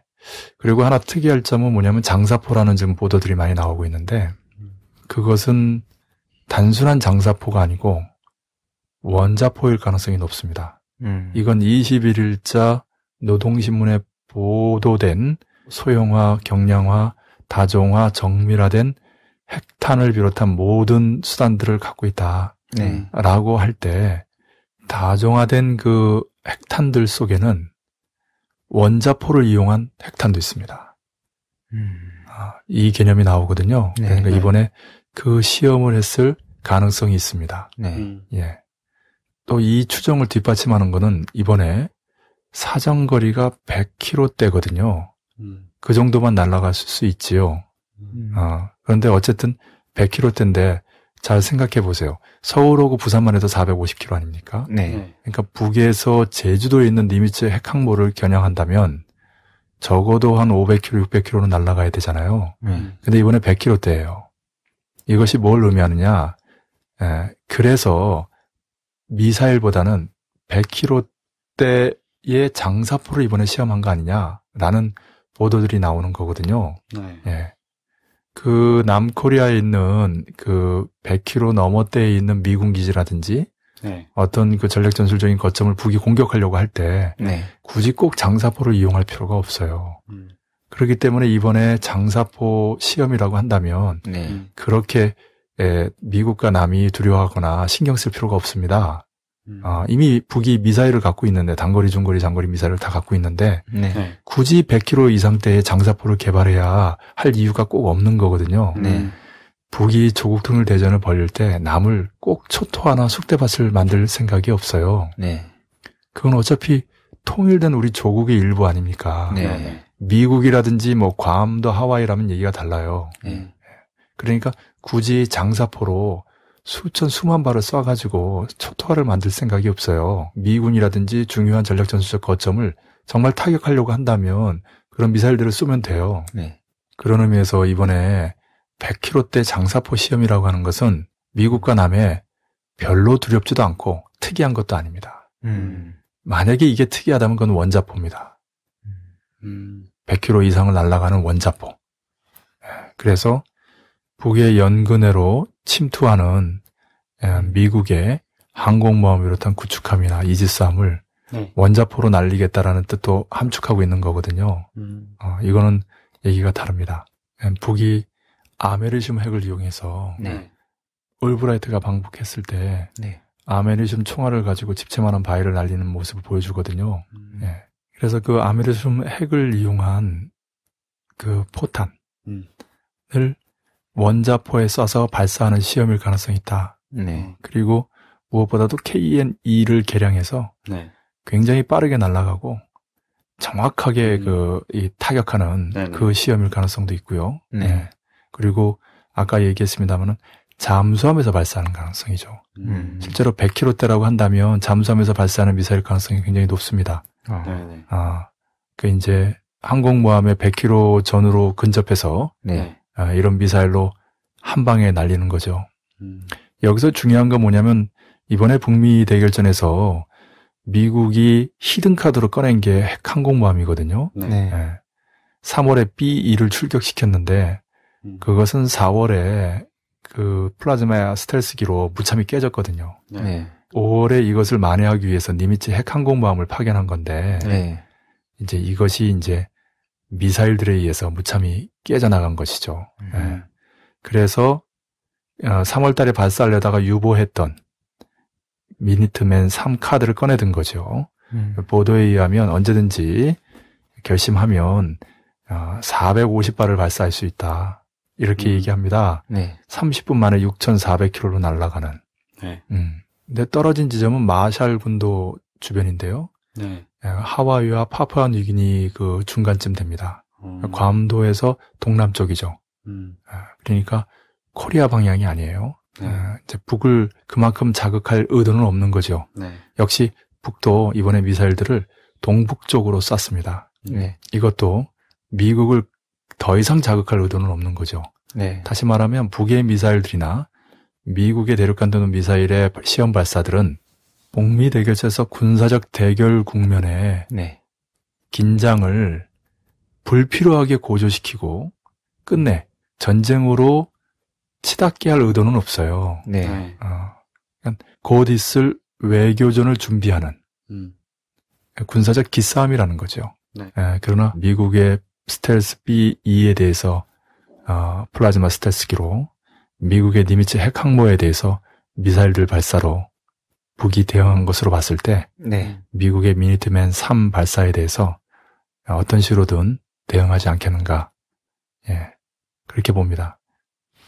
그리고 하나 특이할 점은 뭐냐면 장사포라는 지금 보도들이 많이 나오고 있는데 그것은 단순한 장사포가 아니고 원자포일 가능성이 높습니다. 음. 이건 21일자 노동신문에 보도된 소형화, 경량화, 다종화, 정밀화된 핵탄을 비롯한 모든 수단들을 갖고 있다라고 네. 할때 다종화된 그 핵탄들 속에는 원자포를 이용한 핵탄도 있습니다. 음. 아, 이 개념이 나오거든요. 네. 그러니까 네. 이번에 그 시험을 했을 가능성이 있습니다. 네. 음. 예. 또 이 추정을 뒷받침하는 것은 이번에 사정거리가 100km대거든요. 음. 그 정도만 날아갈 수 있지요. 음. 아, 그런데 어쨌든 100km대인데 잘 생각해 보세요. 서울하고 부산만 해도 450km 아닙니까? 네. 네. 그러니까 북에서 제주도에 있는 니미츠 핵항모를 겨냥한다면 적어도 한 500km, 600km는 날아가야 되잖아요. 네. 음. 근데 이번에 100km대예요. 이것이 뭘 의미하느냐? 에, 예, 그래서 미사일보다는 100km대의 장사포를 이번에 시험한 거 아니냐라는 보도들이 나오는 거거든요. 네. 예. 그 남코리아에 있는 그 100km 넘어대에 있는 미군 기지라든지 네. 어떤 그 전략 전술적인 거점을 북이 공격하려고 할때 네. 굳이 꼭 장사포를 이용할 필요가 없어요. 음. 그렇기 때문에 이번에 장사포 시험이라고 한다면 네. 그렇게 에, 예, 미국과 남이 두려워하거나 신경 쓸 필요가 없습니다. 음. 아, 이미 북이 미사일을 갖고 있는데 단거리, 중거리, 장거리 미사일을 다 갖고 있는데 네. 네. 굳이 100km 이상대의 장사포를 개발해야 할 이유가 꼭 없는 거거든요. 음. 네. 북이 조국 통일 대전을 벌일 때 남을 꼭 초토화나 숙대밭을 만들 생각이 없어요. 네. 그건 어차피 통일된 우리 조국의 일부 아닙니까? 네. 네. 미국이라든지 뭐 괌도 하와이라면 얘기가 달라요. 그러니까 굳이 장사포로 수천 수만 발을 쏴가지고 초토화를 만들 생각이 없어요. 미군이라든지 중요한 전략 전술적 거점을 정말 타격하려고 한다면 그런 미사일들을 쏘면 돼요. 네. 그런 의미에서 이번에 100km대 장사포 시험이라고 하는 것은 미국과 남해 별로 두렵지도 않고 특이한 것도 아닙니다. 음. 만약에 이게 특이하다면 그건 원자포입니다. 음. 100km 음. 이상을 날아가는 원자포. 예, 그래서 북의 연근해로 침투하는 미국의 항공모함 을 비롯한 구축함이나 이지스함을 네. 원자포로 날리겠다라는 뜻도 함축하고 있는 거거든요. 음. 어, 이거는 얘기가 다릅니다. 북이 아메리슘 핵을 이용해서 네. 올브라이트가 방북했을 때 네. 아메리슘 총알을 가지고 집채만한 바위를 날리는 모습을 보여주거든요. 음. 예. 그래서 그아메리슘 핵을 이용한 그 포탄을 음. 원자포에 쏴서 발사하는 시험일 가능성이 있다. 네. 그리고 무엇보다도 KN2를 e 개량해서 네. 굉장히 빠르게 날아가고 정확하게 음. 그, 이 타격하는 네네. 네. 그 시험일 가능성도 있고요. 네. 네. 그리고 아까 얘기했습니다만은 잠수함에서 발사하는 가능성이죠. 음. 실제로 100km대라고 한다면 잠수함에서 발사하는 미사일 가능성이 굉장히 높습니다. 어. 아, 아. 네, 네. 그 이제 항공모함의 100km 전으로 근접해서 네. 아, 이런 미사일로 한 방에 날리는 거죠. 음. 여기서 중요한 건 뭐냐면 이번에 북미 대결전에서 미국이 히든카드로 꺼낸 게 핵항공모함이거든요. 네. 네. 3월에 예. B2를 출격시켰는데 음. 그것은 4월에 그 플라즈마 스텔스기로 무참히 깨졌거든요. 네. 5월에 이것을 만회하기 위해서 니미츠 핵항공모함을 파견한 건데 네. 이제 이것이 이제 미사일들에 의해서 무참히 깨져나간 것이죠. 음. 예. 그래서 3월달에 어, 발사하려다가 유보했던 미니트맨 3 카드를 꺼내든 거죠. 음. 보도에 의하면 언제든지 결심하면 450발을 어, 발사할 수 있다. 이렇게 음. 얘기합니다. 네. 30분 만에 6,400km로 날아가는. 네. 음. 근데 떨어진 지점은 마샬 군도 주변인데요. 네. 예, 하와이와 파푸아뉴기니 그 중간쯤 됩니다. 음. 괌도에서 동남쪽이죠. 음. 그러니까 코리아 방향이 아니에요. 네. 예, 이제 북을 그만큼 자극할 의도는 없는 거죠. 네. 역시 북도 이번에 미사일들을 동북쪽으로 쐈습니다. 네. 이것도 미국을 더 이상 자극할 의도는 없는 거죠. 네. 다시 말하면 북의 미사일들이나 미국의 대륙간 도는 미사일의 시험 발사들은 북미 대결에서 군사적 대결 국면에 네. 긴장을 불필요하게 고조시키고 끝내 전쟁으로 치닫게 할 의도는 없어요. 네. 네. 어, 그러니까 곧 있을 외교전을 준비하는 음. 군사적 기싸움이라는 거죠. 네. 에, 예, 그러나 미국의 스텔스 B2에 대해서 어, 플라즈마 스텔스기로 미국의 니미츠 핵항모에 대해서 미사일들 발사로 북이 대응한 것으로 봤을 때 네. 미국의 미니트맨 3 발사에 대해서 어떤 식으로든 대응하지 않겠는가 예, 그렇게 봅니다.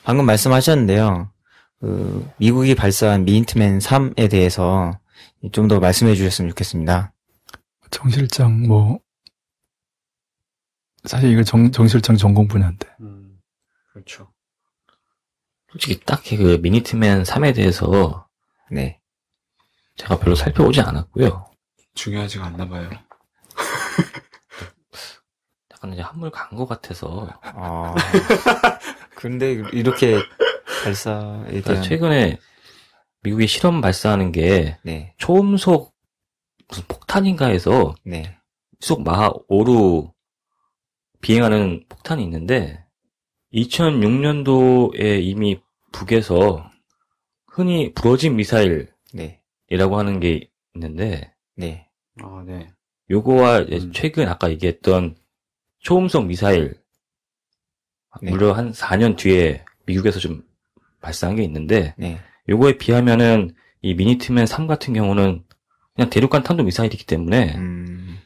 방금 말씀하셨는데요. 그 미국이 발사한 미니트맨 3에 대해서 좀 더 말씀해 주셨으면 좋겠습니다. 정 실장 뭐 사실 이거 정, 정 실장 전공 분야인데. 음, 그렇죠. 솔직히 딱히 그 미니트맨 3에 대해서 네. 제가 별로 살펴보지 않았고요. 중요하지가 않나 봐요. 약간 이제 한물 간 것 같아서. 아. 근데 이렇게 발사에 그러니까 대한 최근에 미국이 실험 발사하는 게 네. 초음속 무슨 폭탄인가 해서 네. 속 마하 5로 비행하는 폭탄이 있는데 2006년도에 이미 북에서 흔히 부러진 미사일 네. 이라고 하는 게 있는데. 네. 아, 네. 요거와 음. 최근 아까 얘기했던 초음속 미사일. 네. 무려 한 4년 뒤에 미국에서 좀 발사한 게 있는데. 네. 요거에 비하면은 이 미니트맨 3 같은 경우는 그냥 대륙간 탄도 미사일이기 때문에. 음.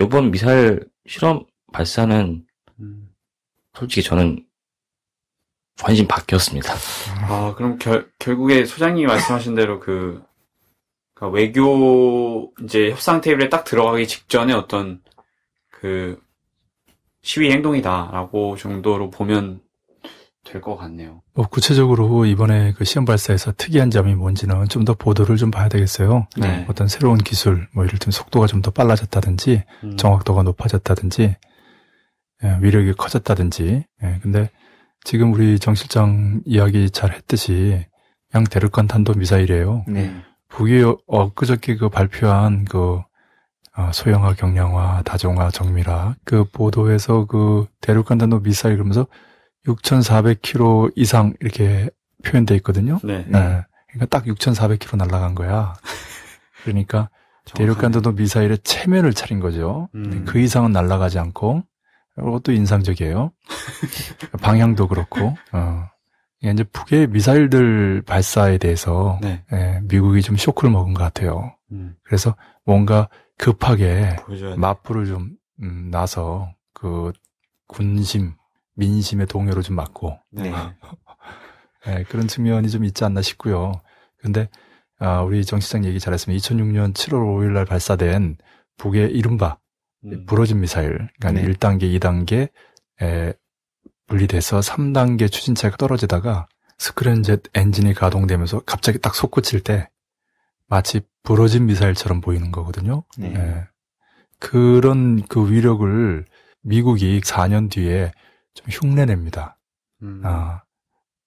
요번 미사일 실험 발사는 음. 솔직히 저는 관심 바뀌었습니다. 아, 그럼 결, 결국에 소장님이 말씀하신 대로 그 그러니까 외교 이제 협상 테이블에 딱 들어가기 직전에 어떤 그 시위 행동이다라고 정도로 보면 될 것 같네요. 뭐 구체적으로 이번에 그 시험 발사에서 특이한 점이 뭔지는 좀 더 보도를 좀 봐야 되겠어요. 네. 어떤 새로운 기술, 뭐 이를 들 속도가 좀 더 빨라졌다든지, 음. 정확도가 높아졌다든지, 예, 위력이 커졌다든지. 예, 근데 지금 우리 정 실장 이야기 잘 했듯이 양 대륙간 탄도 미사일이에요. 네. 북이 엊그저께 그 발표한 그 소형화, 경량화, 다종화, 정밀화 그 보도에서 그 대륙간단도 미사일 그러면서 6,400km 이상 이렇게 표현돼 있거든요. 네. 네. 그러니까 딱 6,400km 날아간 거야. 그러니까 대륙간단도 미사일의 체면을 차린 거죠. 음. 네, 그 이상은 날아가지 않고 그것도 인상적이에요. 방향도 그렇고. 어. 예, 이제 북의 미사일들 발사에 대해서 네. 예, 미국이 좀 쇼크를 먹은 것 같아요. 음. 그래서 뭔가 급하게 마포를 좀 음, 나서 그 군심, 민심의 동요를 좀맞고 네. 네. 예, 그런 측면이 좀 있지 않나 싶고요. 근데 아, 우리 정 시장 얘기 잘했으면 2006년 7월 5일 날 발사된 북의 이른바 음. 부러진 미사일, 그러니까 네. 1단계, 2단계 에, 분리돼서 3단계 추진체가 떨어지다가 스크램젯 엔진이 가동되면서 갑자기 딱 솟구칠 때 마치 부러진 미사일처럼 보이는 거거든요. 네. 네. 그런 그 위력을 미국이 4년 뒤에 좀 흉내냅니다. 음. 아,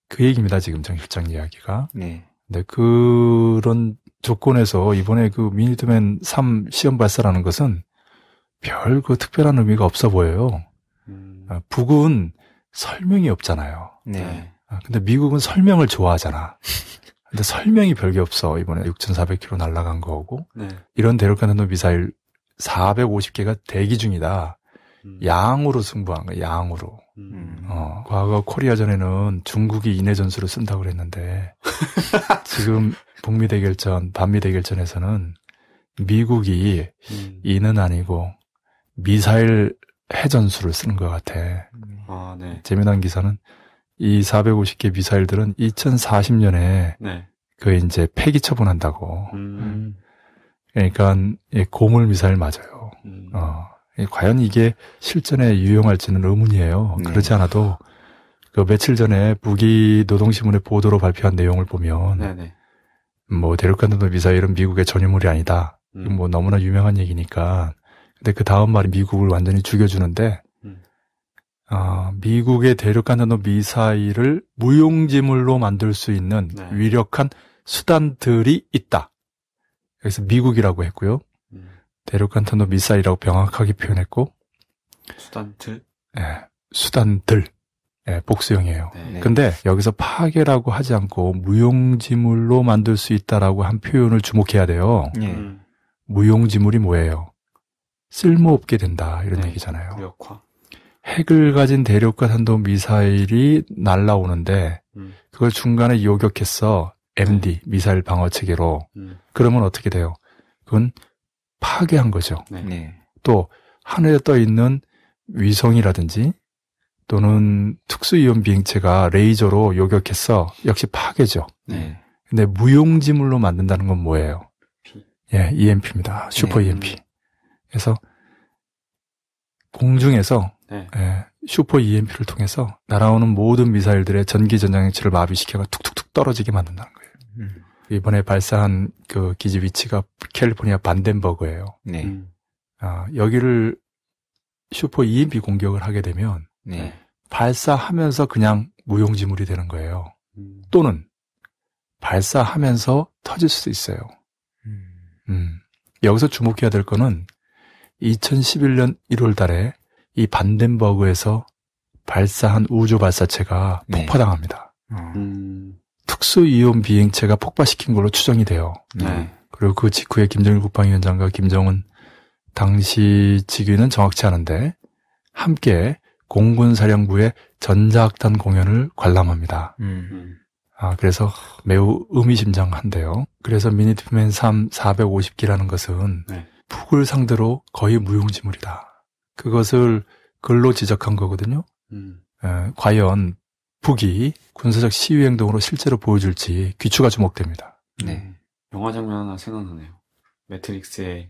그 얘기입니다. 지금 정 실장 이야기가. 네. 근 그런 조건에서 이번에 그 미니트맨 3 시험 발사라는 것은 별 그 특별한 의미가 없어 보여요. 음. 아, 북은 설명이 없잖아요. 네. 네. 아, 근데 미국은 설명을 좋아하잖아. 근데 설명이 별게 없어. 이번에 6,400km 날아간 거고 네. 이런 대륙간 탄도 미사일 450개가 대기 중이다. 음. 양으로 승부한 거야. 양으로. 음. 어, 과거 코리아 전에는 중국이 인해 전술을 쓴다고 그랬는데 지금 북미 대결전, 반미 대결전에서는 미국이 음. 인은 아니고 미사일 해전술을 쓰는 것 같아. 음. 아, 네. 재미난 기사는 이 450개 미사일들은 2040년에 네. 그 이제 폐기 처분한다고. 음. 그러니까 고물 미사일 맞아요. 음. 어, 과연 이게 실전에 유용할지는 의문이에요. 네. 그렇지 않아도 그 며칠 전에 북이 노동신문의 보도로 발표한 내용을 보면 네네. 네. 뭐 대륙간 탄도 미사일은 미국의 전유물이 아니다. 음. 뭐 너무나 유명한 얘기니까. 근데 그 다음 말이 미국을 완전히 죽여주는데 어, 미국의 대륙간 탄도 미사일을 무용지물로 만들 수 있는 네. 위력한 수단들이 있다. 그래서 미국이라고 했고요. 음. 대륙간 탄도 미사일이라고 명확하게 표현했고 수단들 예, 수단들 예, 복수형이에요. 네. 네. 근데 여기서 파괴라고 하지 않고 무용지물로 만들 수 있다라고 한 표현을 주목해야 돼요. 네. 무용지물이 뭐예요? 쓸모없게 된다 이런 네. 얘기잖아요. 무력화. 핵을 가진 대륙간 탄도 미사일이 날라오는데 음. 그걸 중간에 요격해서 MD 네. 미사일 방어 체계로 음. 그러면 어떻게 돼요? 그건 파괴한 거죠. 네. 네. 또 하늘에 떠 있는 위성이라든지 또는 특수이온 비행체가 레이저로 요격했어 역시 파괴죠. 네. 근데 무용지물로 만든다는 건 뭐예요? 예, e 네. e P. 예, EMP입니다. 슈퍼 EMP. 그래서 공중에서 네. 예, 슈퍼 EMP를 통해서 날아오는 모든 미사일들의 전기 전장치를 마비시켜가 툭툭툭 떨어지게 만든다는 거예요. 음. 이번에 발사한 그 기지 위치가 캘리포니아 반덴버그예요. 네. 음. 아, 여기를 슈퍼 EMP 공격을 하게 되면 네. 발사하면서 그냥 무용지물이 되는 거예요. 음. 또는 발사하면서 터질 수도 있어요. 음. 음. 여기서 주목해야 될 거는 2011년 1월 달에 이 반덴버그에서 발사한 우주 발사체가 네. 폭파당합니다. 어. 음. 특수 이온 비행체가 폭파시킨 걸로 추정이 돼요. 네. 네. 그리고 그 직후에 김정일 국방위원장과 김정은 당시 직위는 정확치 않은데 함께 공군사령부의 전자학단 공연을 관람합니다. 음. 음. 아, 그래서 매우 의미심장한데요. 그래서 미니트맨 3 450기라는 것은 네. 북을 상대로 거의 무용지물이다. 그것을 글로 지적한 거거든요. 음. 에, 과연 북이 군사적 시위 행동으로 실제로 보여줄지 귀추가 주목됩니다. 네. 네. 영화 장면 하나 생각나네요. 매트릭스의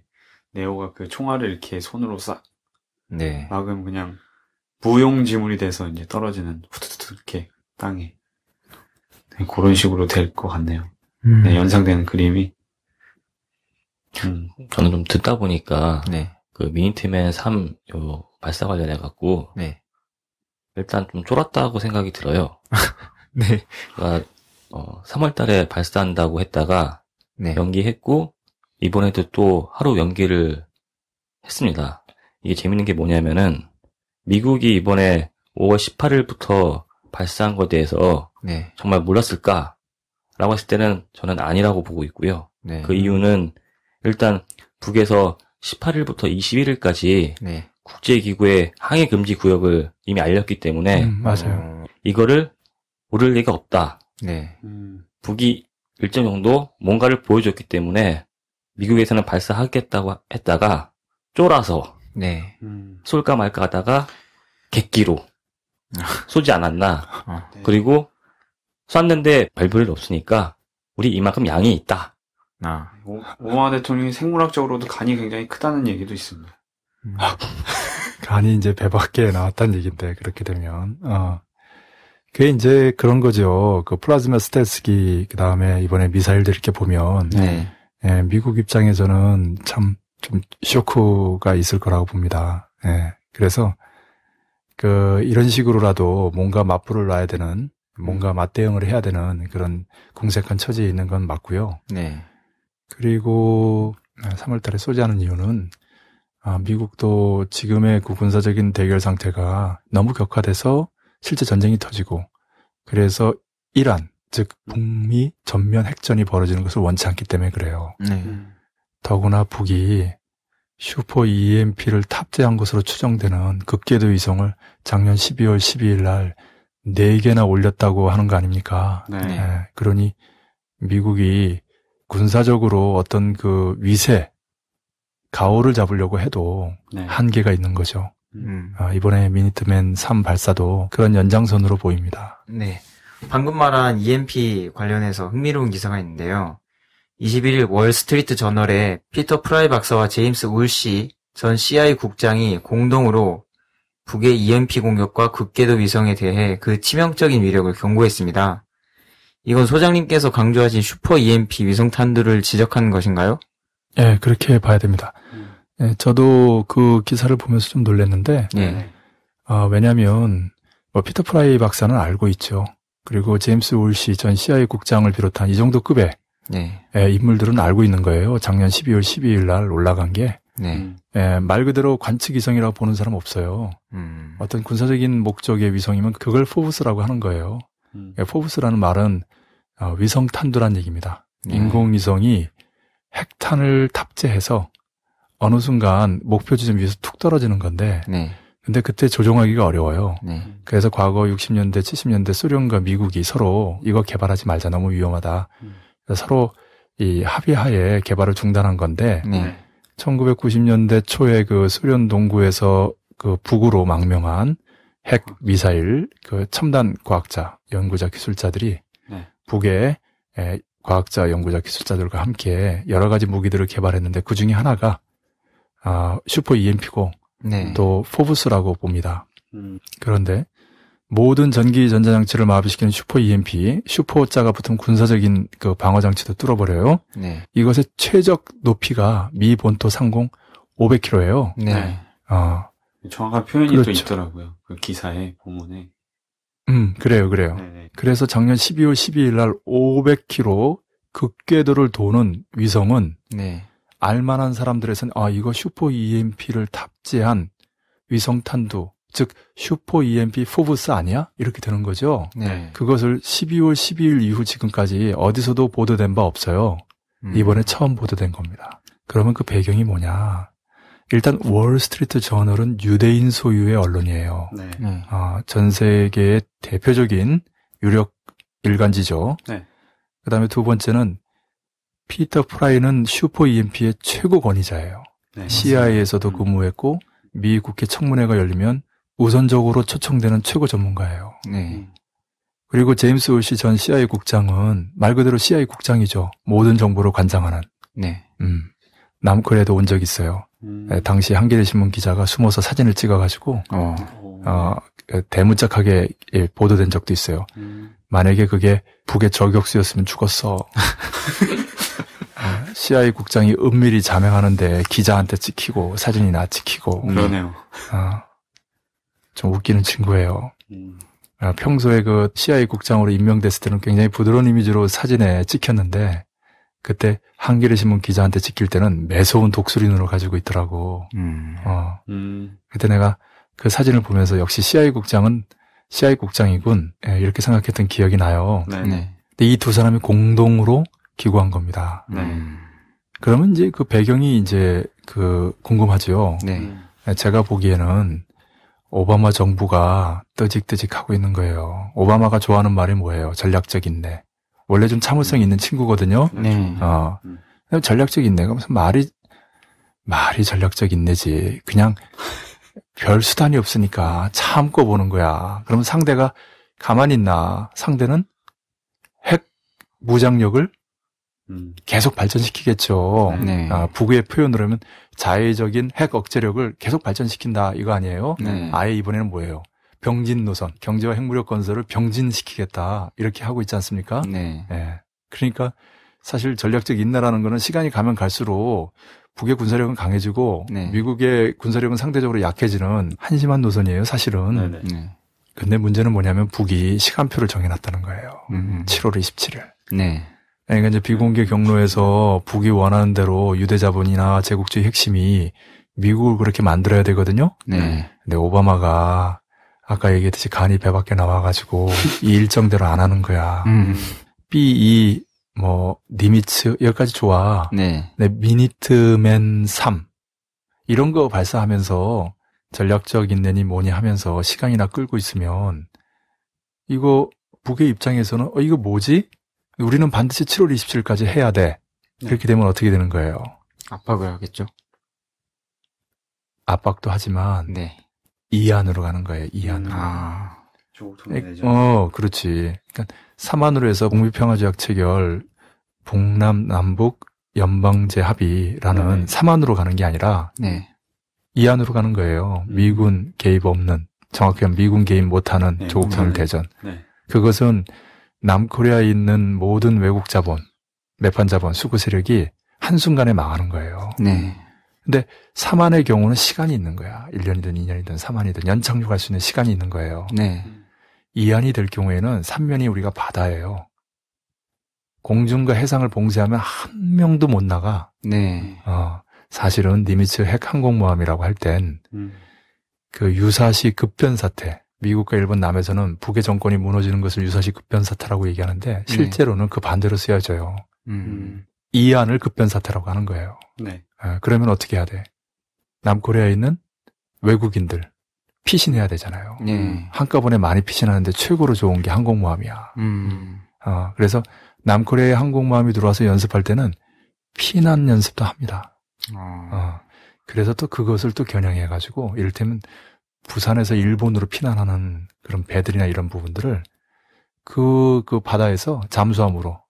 네오가 그 총알을 이렇게 손으로 싹 네. 막으면 그냥 무용지물이 돼서 이제 떨어지는 후두두두 이렇게 땅에 네, 그런 식으로 될 것 같네요. 음. 네, 연상되는 그림이. 음. 저는 좀 듣다 보니까 네. 그 미니트맨 3, 요, 발사 관련해갖고. 네. 일단 좀 쫄았다고 생각이 들어요. 네. 그니까 어, 3월 달에 발사한다고 했다가. 네. 연기했고, 이번에도 또 하루 연기를 했습니다. 이게 재밌는 게 뭐냐면은, 미국이 이번에 5월 18일부터 발사한 것에 대해서. 네. 정말 몰랐을까? 라고 했을 때는 저는 아니라고 보고 있고요. 네. 그 이유는, 일단, 북에서 18일부터 21일까지 네. 국제기구의 항해 금지 구역을 이미 알렸기 때문에 음, 맞아요. 어, 이거를 오를 리가 없다. 네. 음. 북이 일정 정도 뭔가를 보여줬기 때문에 미국에서는 발사하겠다고 했다가 쫄아서 네. 음. 쏠까 말까 하다가 객기로 쏘지 않았나. 어, 네. 그리고 쐈는데 발별이 없으니까 우리 이만큼 양이 있다. 아. 오바마 대통령이 생물학적으로도 간이 굉장히 크다는 얘기도 있습니다. 음. 간이 이제 배 밖에 나왔다는 얘기인데 그렇게 되면 어. 그게 이제 그런 거죠. 그 플라즈마 스텔스기 그 다음에 이번에 미사일들 이렇게 보면 네. 예, 미국 입장에서는 참 좀 쇼크가 있을 거라고 봅니다. 예, 그래서 그 이런 식으로라도 뭔가 맞불을 놔야 되는 뭔가 맞대응을 해야 되는 그런 궁색한 처지에 있는 건 맞고요. 네. 그리고 3월 아, 달에 쏘지 않은 이유는 아, 미국도 지금의 그 군사적인 대결 상태가 너무 격화돼서 실제 전쟁이 터지고 그래서 이란 즉 북미 전면 핵전이 벌어지는 것을 원치 않기 때문에 그래요. 네. 음. 더구나 북이 슈퍼 EMP를 탑재한 것으로 추정되는 극계도 위성을 작년 12월 12일 날 4개나 올렸다고 하는 거 아닙니까? 네. 네. 그러니 미국이 군사적으로 어떤 그 위세, 가오를 잡으려고 해도 네. 한계가 있는 거죠. 음. 어, 이번에 미니트맨 3 발사도 그런 연장선으로 보입니다. 네. 방금 말한 EMP 관련해서 흥미로운 기사가 있는데요. 21일 월스트리트 저널에 피터 프라이 박사와 제임스 울시 전 CIA 국장이 공동으로 북의 EMP 공격과 극궤도 위성에 대해 그 치명적인 위력을 경고했습니다. 이건 소장님께서 강조하신 슈퍼 EMP 위성 탄두를 지적한 것인가요? 예, 그렇게 봐야 됩니다. 음. 예, 저도 그 기사를 보면서 좀 놀랐는데, 예. 어, 왜냐하면 뭐 피터 프라이 박사는 알고 있죠. 그리고 제임스 울시 전 CIA 국장을 비롯한 이 정도 급의 네. 예, 인물들은 알고 있는 거예요. 작년 12월 12일 날 올라간 게. 네. 음. 예, 말 그대로 관측 위성이라고 보는 사람 없어요. 음. 어떤 군사적인 목적의 위성이면 그걸 포브스라고 하는 거예요. 음. 포브스라는 말은 어, 위성 탄두란 얘기입니다. 음. 인공위성이 핵탄을 탑재해서 어느 순간 목표 지점 위에서 툭 떨어지는 건데, 네. 근데 그때 조종하기가 어려워요. 네. 그래서 과거 60년대, 70년대 소련과 미국이 서로 이거 개발하지 말자 너무 위험하다. 음. 서로 이 합의하에 개발을 중단한 건데, 네. 1990년대 초에 그 소련 동구에서 그 북으로 망명한 핵 미사일 그 첨단 과학자 연구자 기술자들이 네. 북의 과학자 연구자 기술자들과 함께 여러 가지 무기들을 개발했는데 그 중에 하나가 아, 슈퍼 EMP고 네. 또 포브스라고 봅니다. 음. 그런데 모든 전기 전자 장치를 마비시키는 슈퍼 EMP, 슈퍼자가 붙은 군사적인 그 방어 장치도 뚫어버려요. 네. 이것의 최적 높이가 미 본토 상공 500km예요. 네. 어. 정확한 표현이 그렇죠. 또 있더라고요. 그 기사에 본문에. 음, 그래요, 그래요. 네네. 네. 그래서 작년 12월 12일 날 500km 극궤도를 도는 위성은 네. 알만한 사람들에선 아 이거 슈퍼 EMP를 탑재한 위성 탄두 즉 슈퍼 EMP 포브스 아니야? 이렇게 되는 거죠. 네. 그것을 12월 12일 이후 지금까지 어디서도 보도된 바 없어요. 음. 이번에 처음 보도된 겁니다. 그러면 그 배경이 뭐냐? 일단 월스트리트 저널은 유대인 소유의 언론이에요. 네. 음. 아, 전 세계의 대표적인 유력 일간지죠. 네. 그 다음에 두 번째는 피터 프라이는 슈퍼 EMP의 최고 권위자예요. 네, CIA에서도 음. 근무했고 미 국회 청문회가 열리면 우선적으로 초청되는 최고 전문가예요. 네. 음. 그리고 제임스 울시 전 CIA 국장은 말 그대로 CIA 국장이죠. 모든 정보를 관장하는. 네. 음. 남코리도온 적 있어요. 음. 예, 당시 한겨레 신문 기자가 숨어서 사진을 찍어가지고 어. 어, 그 대문짝하게 예, 보도된 적도 있어요. 음. 만약에 그게 북의 저격수였으면 죽었어. 어, CIA 국장이 은밀히 자명하는데 기자한테 찍히고 사진이 나 찍히고. 음. 그러네요. 어, 좀 웃기는 친구예요. 음. 어, 평소에 그 CIA 국장으로 임명됐을 때는 굉장히 부드러운 이미지로 사진에 찍혔는데 그때 한겨레신문 기자한테 찍힐 때는 매서운 독수리 눈을 가지고 있더라고. 음. 어. 음. 그때 내가 그 사진을 보면서 역시 CIA 국장은 CIA 국장이군 예, 이렇게 생각했던 기억이 나요. 네, 네. 근데 이 두 사람이 공동으로 기구한 겁니다. 네. 음. 그러면 이제 그 배경이 이제 그 궁금하죠. 네. 음. 예, 제가 보기에는 오바마 정부가 뜨직뜨직하고 있는 거예요. 오바마가 좋아하는 말이 뭐예요? 전략적 인내. 원래 좀 참을성 음. 있는 친구거든요. 네. 어. 음. 전략적 인내가 무슨 말이 말이 전략적 인내지. 그냥 별 수단이 없으니까 참고 보는 거야. 그러면 상대가 가만히 있나? 상대는 핵 무장력을 음. 계속 발전시키겠죠. 네. 아, 북의 표현으로 하면 자의적인 핵 억제력을 계속 발전시킨다 이거 아니에요? 네. 아예 이번에는 뭐예요? 병진 노선, 경제와 핵무력 건설을 병진시키겠다 이렇게 하고 있지 않습니까? 네. 예. 그러니까 사실 전략적 인내라는 거는 시간이 가면 갈수록 북의 군사력은 강해지고 네. 미국의 군사력은 상대적으로 약해지는 한심한 노선이에요, 사실은. 네네. 네. 네. 근데 문제는 뭐냐면 북이 시간표를 정해놨다는 거예요. 음. 7월 음. 27일. 네. 예, 그러니까 이제 비공개 경로에서 북이 원하는 대로 유대 자본이나 제국주의 핵심이 미국을 그렇게 만들어야 되거든요. 네. 근데 오바마가 아까 얘기했듯이 간이 배 밖에 나와가지고 이 일정대로 안 하는 거야. 음. B 2뭐 e, 니미츠 여기까지 좋아. 네. 네 미니트맨 3 이런 거 발사하면서 전략적 인내니 뭐니 하면서 시간이나 끌고 있으면 이거 북의 입장에서는 어 이거 뭐지? 우리는 반드시 7월 27일까지 해야 돼. 네. 그렇게 되면 어떻게 되는 거예요? 압박을 하겠죠. 압박도 하지만 네. 이 안으로 가는 거예요. 이 음. 안으로. 음. 아. 어, 그렇지. 그러니까 삼안으로 해서 공비평화조약 체결 북남 남북 연방제 합의라는 네. 삼안으로 가는 게 아니라 네. 이안으로 가는 거예요. 음. 미군 개입 없는 정확히 하면 미군 개입 못하는 네, 조국형 대전. 네. 그것은 남코리아에 있는 모든 외국 자본, 매판 자본, 수구 세력이 한순간에 망하는 거예요. 네. 근데 3만의 경우는 시간이 있는 거야. 1년이든 2년이든 3만이든 연착륙 할수 있는 시간이 있는 거예요. 네. 2안이 될 경우에는 3면이 우리가 바다예요. 공중과 해상을 봉쇄하면 한 명도 못 나가. 네. 어, 사실은 니미츠 핵 항공모함이라고 할 땐그 음. 유사시 급변 사태. 미국과 일본 남에서는 북의 정권이 무너지는 것을 유사시 급변 사태라고 얘기하는데 네. 실제로는 네. 그 반대로 쓰여져요. 음. 이안을 급변 사태라고 하는 거예요. 네. 아, 그러면 어떻게 해야 돼? 남코리아에 있는 외국인들 피신해야 되잖아요. 네. 한꺼번에 많이 피신하는데 최고로 좋은 게 항공모함이야. 음. 아, 그래서 남코리아에 항공모함이 들어와서 연습할 때는 피난 연습도 합니다. 아. 아, 그래서 또 그것을 또 겨냥해가지고 이를테면 부산에서 일본으로 피난하는 그런 배들이나 이런 부분들을 그, 그 바다에서 잠수함으로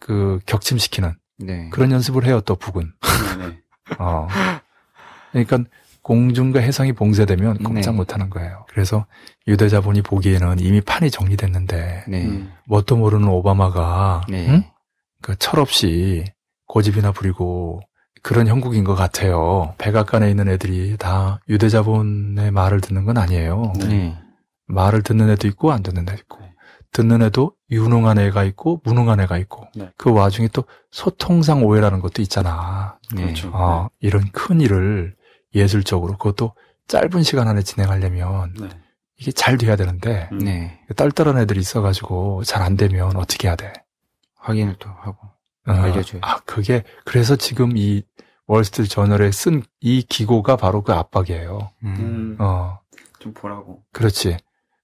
그 격침시키는 네. 그런 연습을 해요 또 북은. 네, 네. 어. 그러니까 공중과 해상이 봉쇄되면 네. 꼼짝 네. 못하는 거예요. 그래서 유대 자본이 보기에는 이미 판이 정리됐는데 네. 뭣도 모르는 오바마가 응? 그 철없이 고집이나 부리고 그런 형국인 것 같아요. 백악관에 있는 애들이 다 유대 자본의 말을 듣는 건 아니에요. 말을 듣는 애도 있고 안 듣는 애도 있고 듣는 애도 유능한 애가 있고 무능한 애가 있고 네. 그 와중에 또 소통상 오해라는 것도 있잖아. 네. 그렇죠. 어, 네. 이런 큰 일을 예술적으로 그것도 짧은 시간 안에 진행하려면 네. 이게 잘 돼야 되는데 딸딸한 음. 네. 애들이 있어가지고 잘 안 되면 어떻게 해야 돼? 확인을 또 하고 어, 알려줘요. 아 그게 그래서 지금 이 월스트 저널에 쓴 이 기고가 바로 그 압박이에요. 음. 음. 어. 좀 보라고. 그렇지.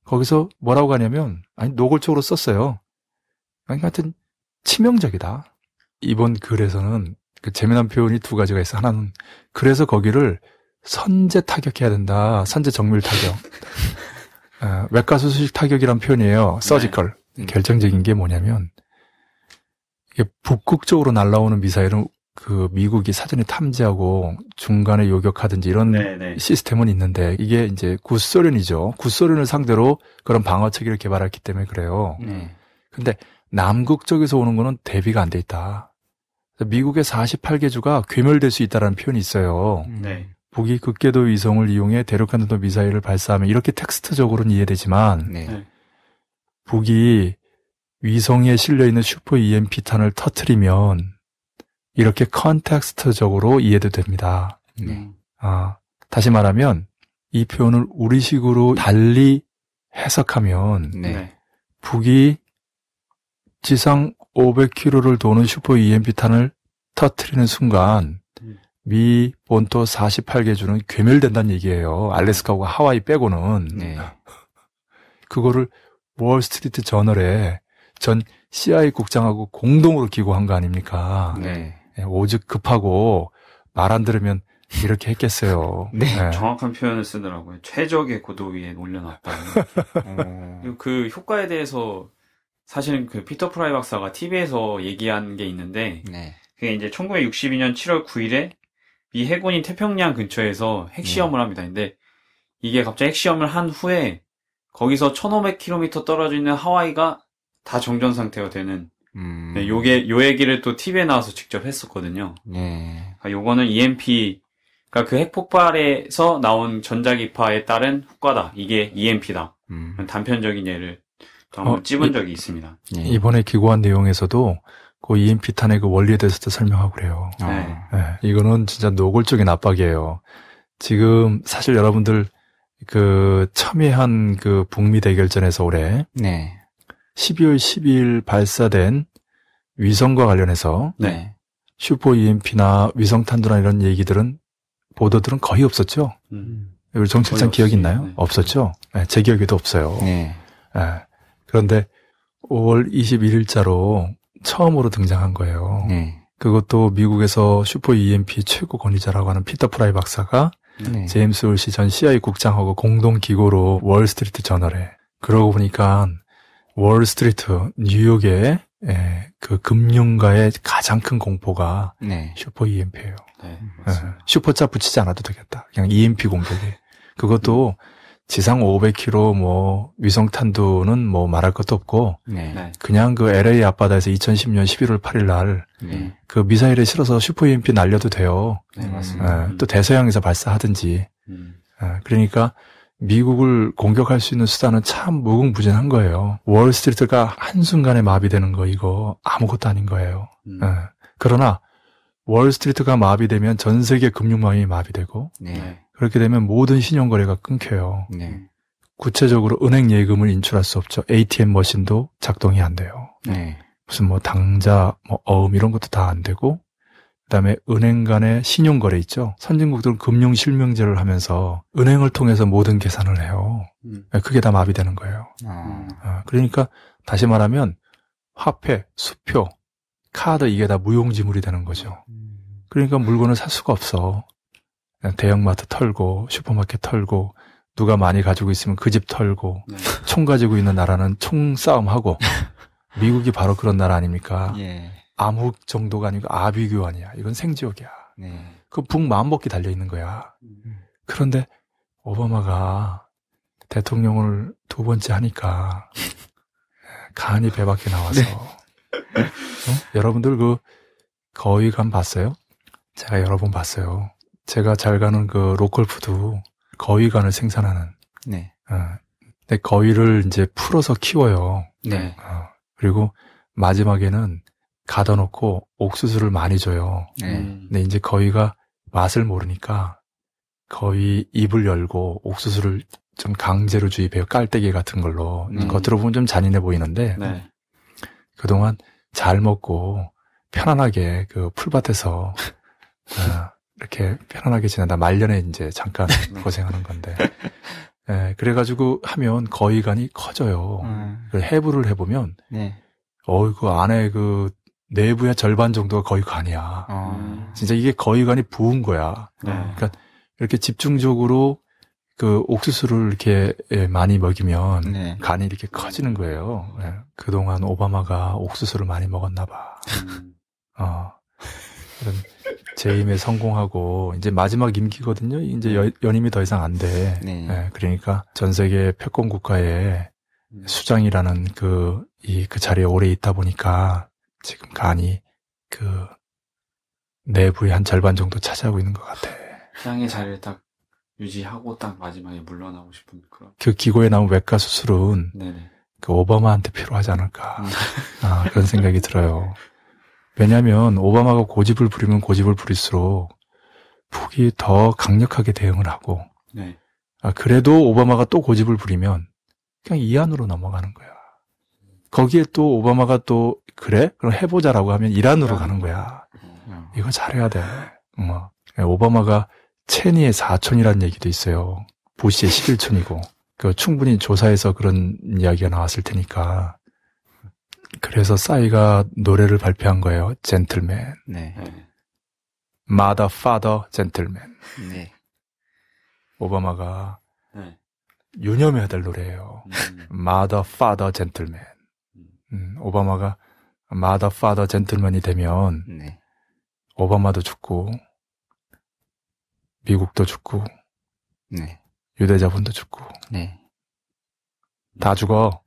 거기서 뭐라고 하냐면 아니 노골적으로 썼어요. 아니 하여튼 치명적이다. 이번 글에서는 그 재미난 표현이 두 가지가 있어. 하나는 그래서 거기를 선제 타격해야 된다. 선제 정밀 타격. 어, 외과 수술 타격이란 표현이에요. 서지컬. 네. 음. 결정적인 게 뭐냐면 북극 쪽으로 날라오는 미사일은 그 미국이 사전에 탐지하고 중간에 요격하든지 이런 네네. 네. 시스템은 있는데 이게 이제 구소련이죠. 구소련을 상대로 그런 방어 체계를 개발했기 때문에 그래요. 네. 근데 남극 쪽에서 오는 거는 대비가 안 돼 있다. 미국의 48개 주가 괴멸될 수 있다라는 표현이 있어요. 네. 북이 극계도 위성을 이용해 대륙간 도도 미사일을 발사하면 이렇게 텍스트적으로는 이해되지만 네. 네. 북이 위성에 실려 있는 슈퍼 EMP탄을 터트리면 이렇게 컨텍스트적으로 이해도 됩니다. 네. 음. 아, 다시 말하면 이 표현을 우리식으로 달리 해석하면 네. 북이 지상 500km를 도는 슈퍼 EMP탄을 터트리는 순간 음. 미 본토 48개 주는 괴멸된다는 얘기예요. 알래스카와 하와이 빼고는 네. 그거를 월스트리트 저널에 전 CIA 국장하고 공동으로 기고한 거 아닙니까? 네. 예, 오직 급하고 말 안 들으면 이렇게 했겠어요. 네. 네. 정확한 표현을 쓰더라고요. 최적의 고도 위에 올려놨다. 어... 그 효과에 대해서 사실은 그 피터 프라이 박사가 TV에서 얘기한 게 있는데 네. 그게 이제 1962년 7월 9일에 미 해군이 태평양 근처에서 핵시험을 네. 합니다. 근데 이게 갑자기 핵시험을 한 후에 거기서 1,500km 떨어져 있는 하와이가 다 정전 상태가 되는 음. 네, 요게 요 얘기를 또 TV에 나와서 직접 했었거든요. 네. 그러니까 요거는 EMP 그러니까 그 핵폭발에서 나온 전자기파에 따른 효과다. 이게 EMP다. 음. 단편적인 예를 또 한번 어, 찝은 이, 적이 있습니다. 예. 이번에 기고한 내용에서도 그 EMP 탄핵의 그 원리에 대해서도 설명하고 그래요. 네. 네. 이거는 진짜 노골적인 압박이에요. 지금 사실 여러분들 그 첨예한 그 북미 대결전에서 올해 네. 12월 12일 발사된 위성과 관련해서 네. 슈퍼 EMP나 위성 탄두나 이런 얘기들은 보도들은 거의 없었죠. 음. 네, 우리 정책상 기억 있나요? 네. 없었죠. 네, 제 기억에도 없어요. 네. 네. 그런데 5월 21일자로 처음으로 등장한 거예요. 네. 그것도 미국에서 슈퍼 EMP 최고 권위자라고 하는 피터 프라이 박사가 제임스 울시 전 CIA 국장하고 공동 기고로 월스트리트 저널에 그러고 보니까 월스트리트 뉴욕의 예, 그 금융가의 가장 큰 공포가 네. 슈퍼 EMP예요. 네, 음, 예, 슈퍼자 붙이지 않아도 되겠다. 그냥 EMP 공격이. 그것도 지상 500km 뭐 위성 탄두는 뭐 말할 것도 없고 네. 네. 그냥 그 LA 앞바다에서 2010년 11월 8일 날그 미사일에 실어서 슈퍼 EMP 날려도 돼요. 네, 예, 또 음. 대서양에서 발사하든지. 음. 예, 그러니까 미국을 공격할 수 있는 수단은 참 무궁무진한 거예요. 월스트리트가 한순간에 마비되는 거 이거 아무것도 아닌 거예요. 음. 네. 그러나 월스트리트가 마비되면 전 세계 금융망이 마비되고 네. 그렇게 되면 모든 신용거래가 끊겨요. 네. 구체적으로 은행 예금을 인출할 수 없죠. ATM 머신도 작동이 안 돼요. 네. 무슨 뭐 당자, 뭐 어음 이런 것도 다 안 되고 그다음에 은행 간의 신용 거래 있죠. 선진국들은 금융 실명제를 하면서 은행을 통해서 모든 계산을 해요. 음. 네, 그게 다 마비되는 거예요. 아. 아. 그러니까 다시 말하면 화폐, 수표, 카드 이게 다 무용지물이 되는 거죠. 음. 그러니까 물건을 살 수가 없어. 대형마트 털고 슈퍼마켓 털고 누가 많이 가지고 있으면 그 집 털고 네. 총 가지고 있는 나라는 총 싸움하고 미국이 바로 그런 나라 아닙니까? 예. 암흑 정도가 아니고 아비규환이야. 이건 생지옥이야. 네. 그북 마음먹기 달려 있는 거야. 음. 그런데 오바마가 대통령을 두 번째 하니까 간이 배 밖에 나와서 네. 어? 여러분들 그 거위감 봤어요? 제가 여러 번 봤어요. 제가 잘 가는 그 로컬푸드 거위관을 생산하는. 네. 어. 근데 거위를 이제 풀어서 키워요. 네. 어. 그리고 마지막에는 가둬놓고 옥수수를 많이 줘요. 네. 음. 근데 이제 거위가 맛을 모르니까 거의 입을 열고 옥수수를 좀 강제로 주입해요. 깔때기 같은 걸로. 음. 겉으로 보면 좀 잔인해 보이는데 네. 그동안 잘 먹고 편안하게 그 풀밭에서 어, 이렇게 편안하게 지내다 말년에 이제 잠깐 네. 고생하는 건데 에, 예, 그래가지고 하면 거위관이 커져요. 음. 해부를 해보면 네. 어이 그 안에 그 내부의 절반 정도가 거의관이야. 어. 아. 진짜 이게 거의관이 부은 거야. 네. 그러니까 이렇게 집중적으로 그 옥수수를 이렇게 예, 많이 먹이면 네. 간이 이렇게 커지는 거예요. 네. 그동안 오바마가 옥수수를 많이 먹었나 봐. 음. 어. 재임에 성공하고 이제 마지막 임기거든요. 이제 여, 연임이 더 이상 안 돼. 네. 예, 그러니까 전 세계 패권 국가의 음. 수장이라는 그 이그 그 자리에 오래 있다 보니까 지금 간이 그 내부의 한 절반 정도 차지하고 있는 것 같아. 향의 자리를 딱 유지하고 딱 마지막에 물러나고 싶은 그런. 그 기고에 나온 외과 수술은 네네. 그 오바마한테 필요하지 않을까 음. 아, 그런 생각이 들어요. 왜냐하면 오바마가 고집을 부리면 고집을 부릴수록 북이 더 강력하게 대응을 하고 네. 아, 그래도 오바마가 또 고집을 부리면 그냥 이안으로 넘어가는 거예요. 거기에 또 오바마가 또 그래? 그럼 해보자라고 하면 이란으로 가는 거야. 이거 잘해야 돼. 뭐. 예, 오바마가 체니의 사촌이라는 얘기도 있어요. 부시의 11촌이고. 그 충분히 조사해서 그런 이야기가 나왔을 테니까. 그래서 싸이가 노래를 발표한 거예요. 젠틀맨. 네. 마더 파더 젠틀맨. 네. 오바마가 네. 유념해야 될 노래예요. 마더 파더 젠틀맨. 음, 오바마가 마더 파더 젠틀맨이 되면 네. 오바마도 죽고 미국도 죽고 네. 유대자본도 죽고 네. 다 죽어.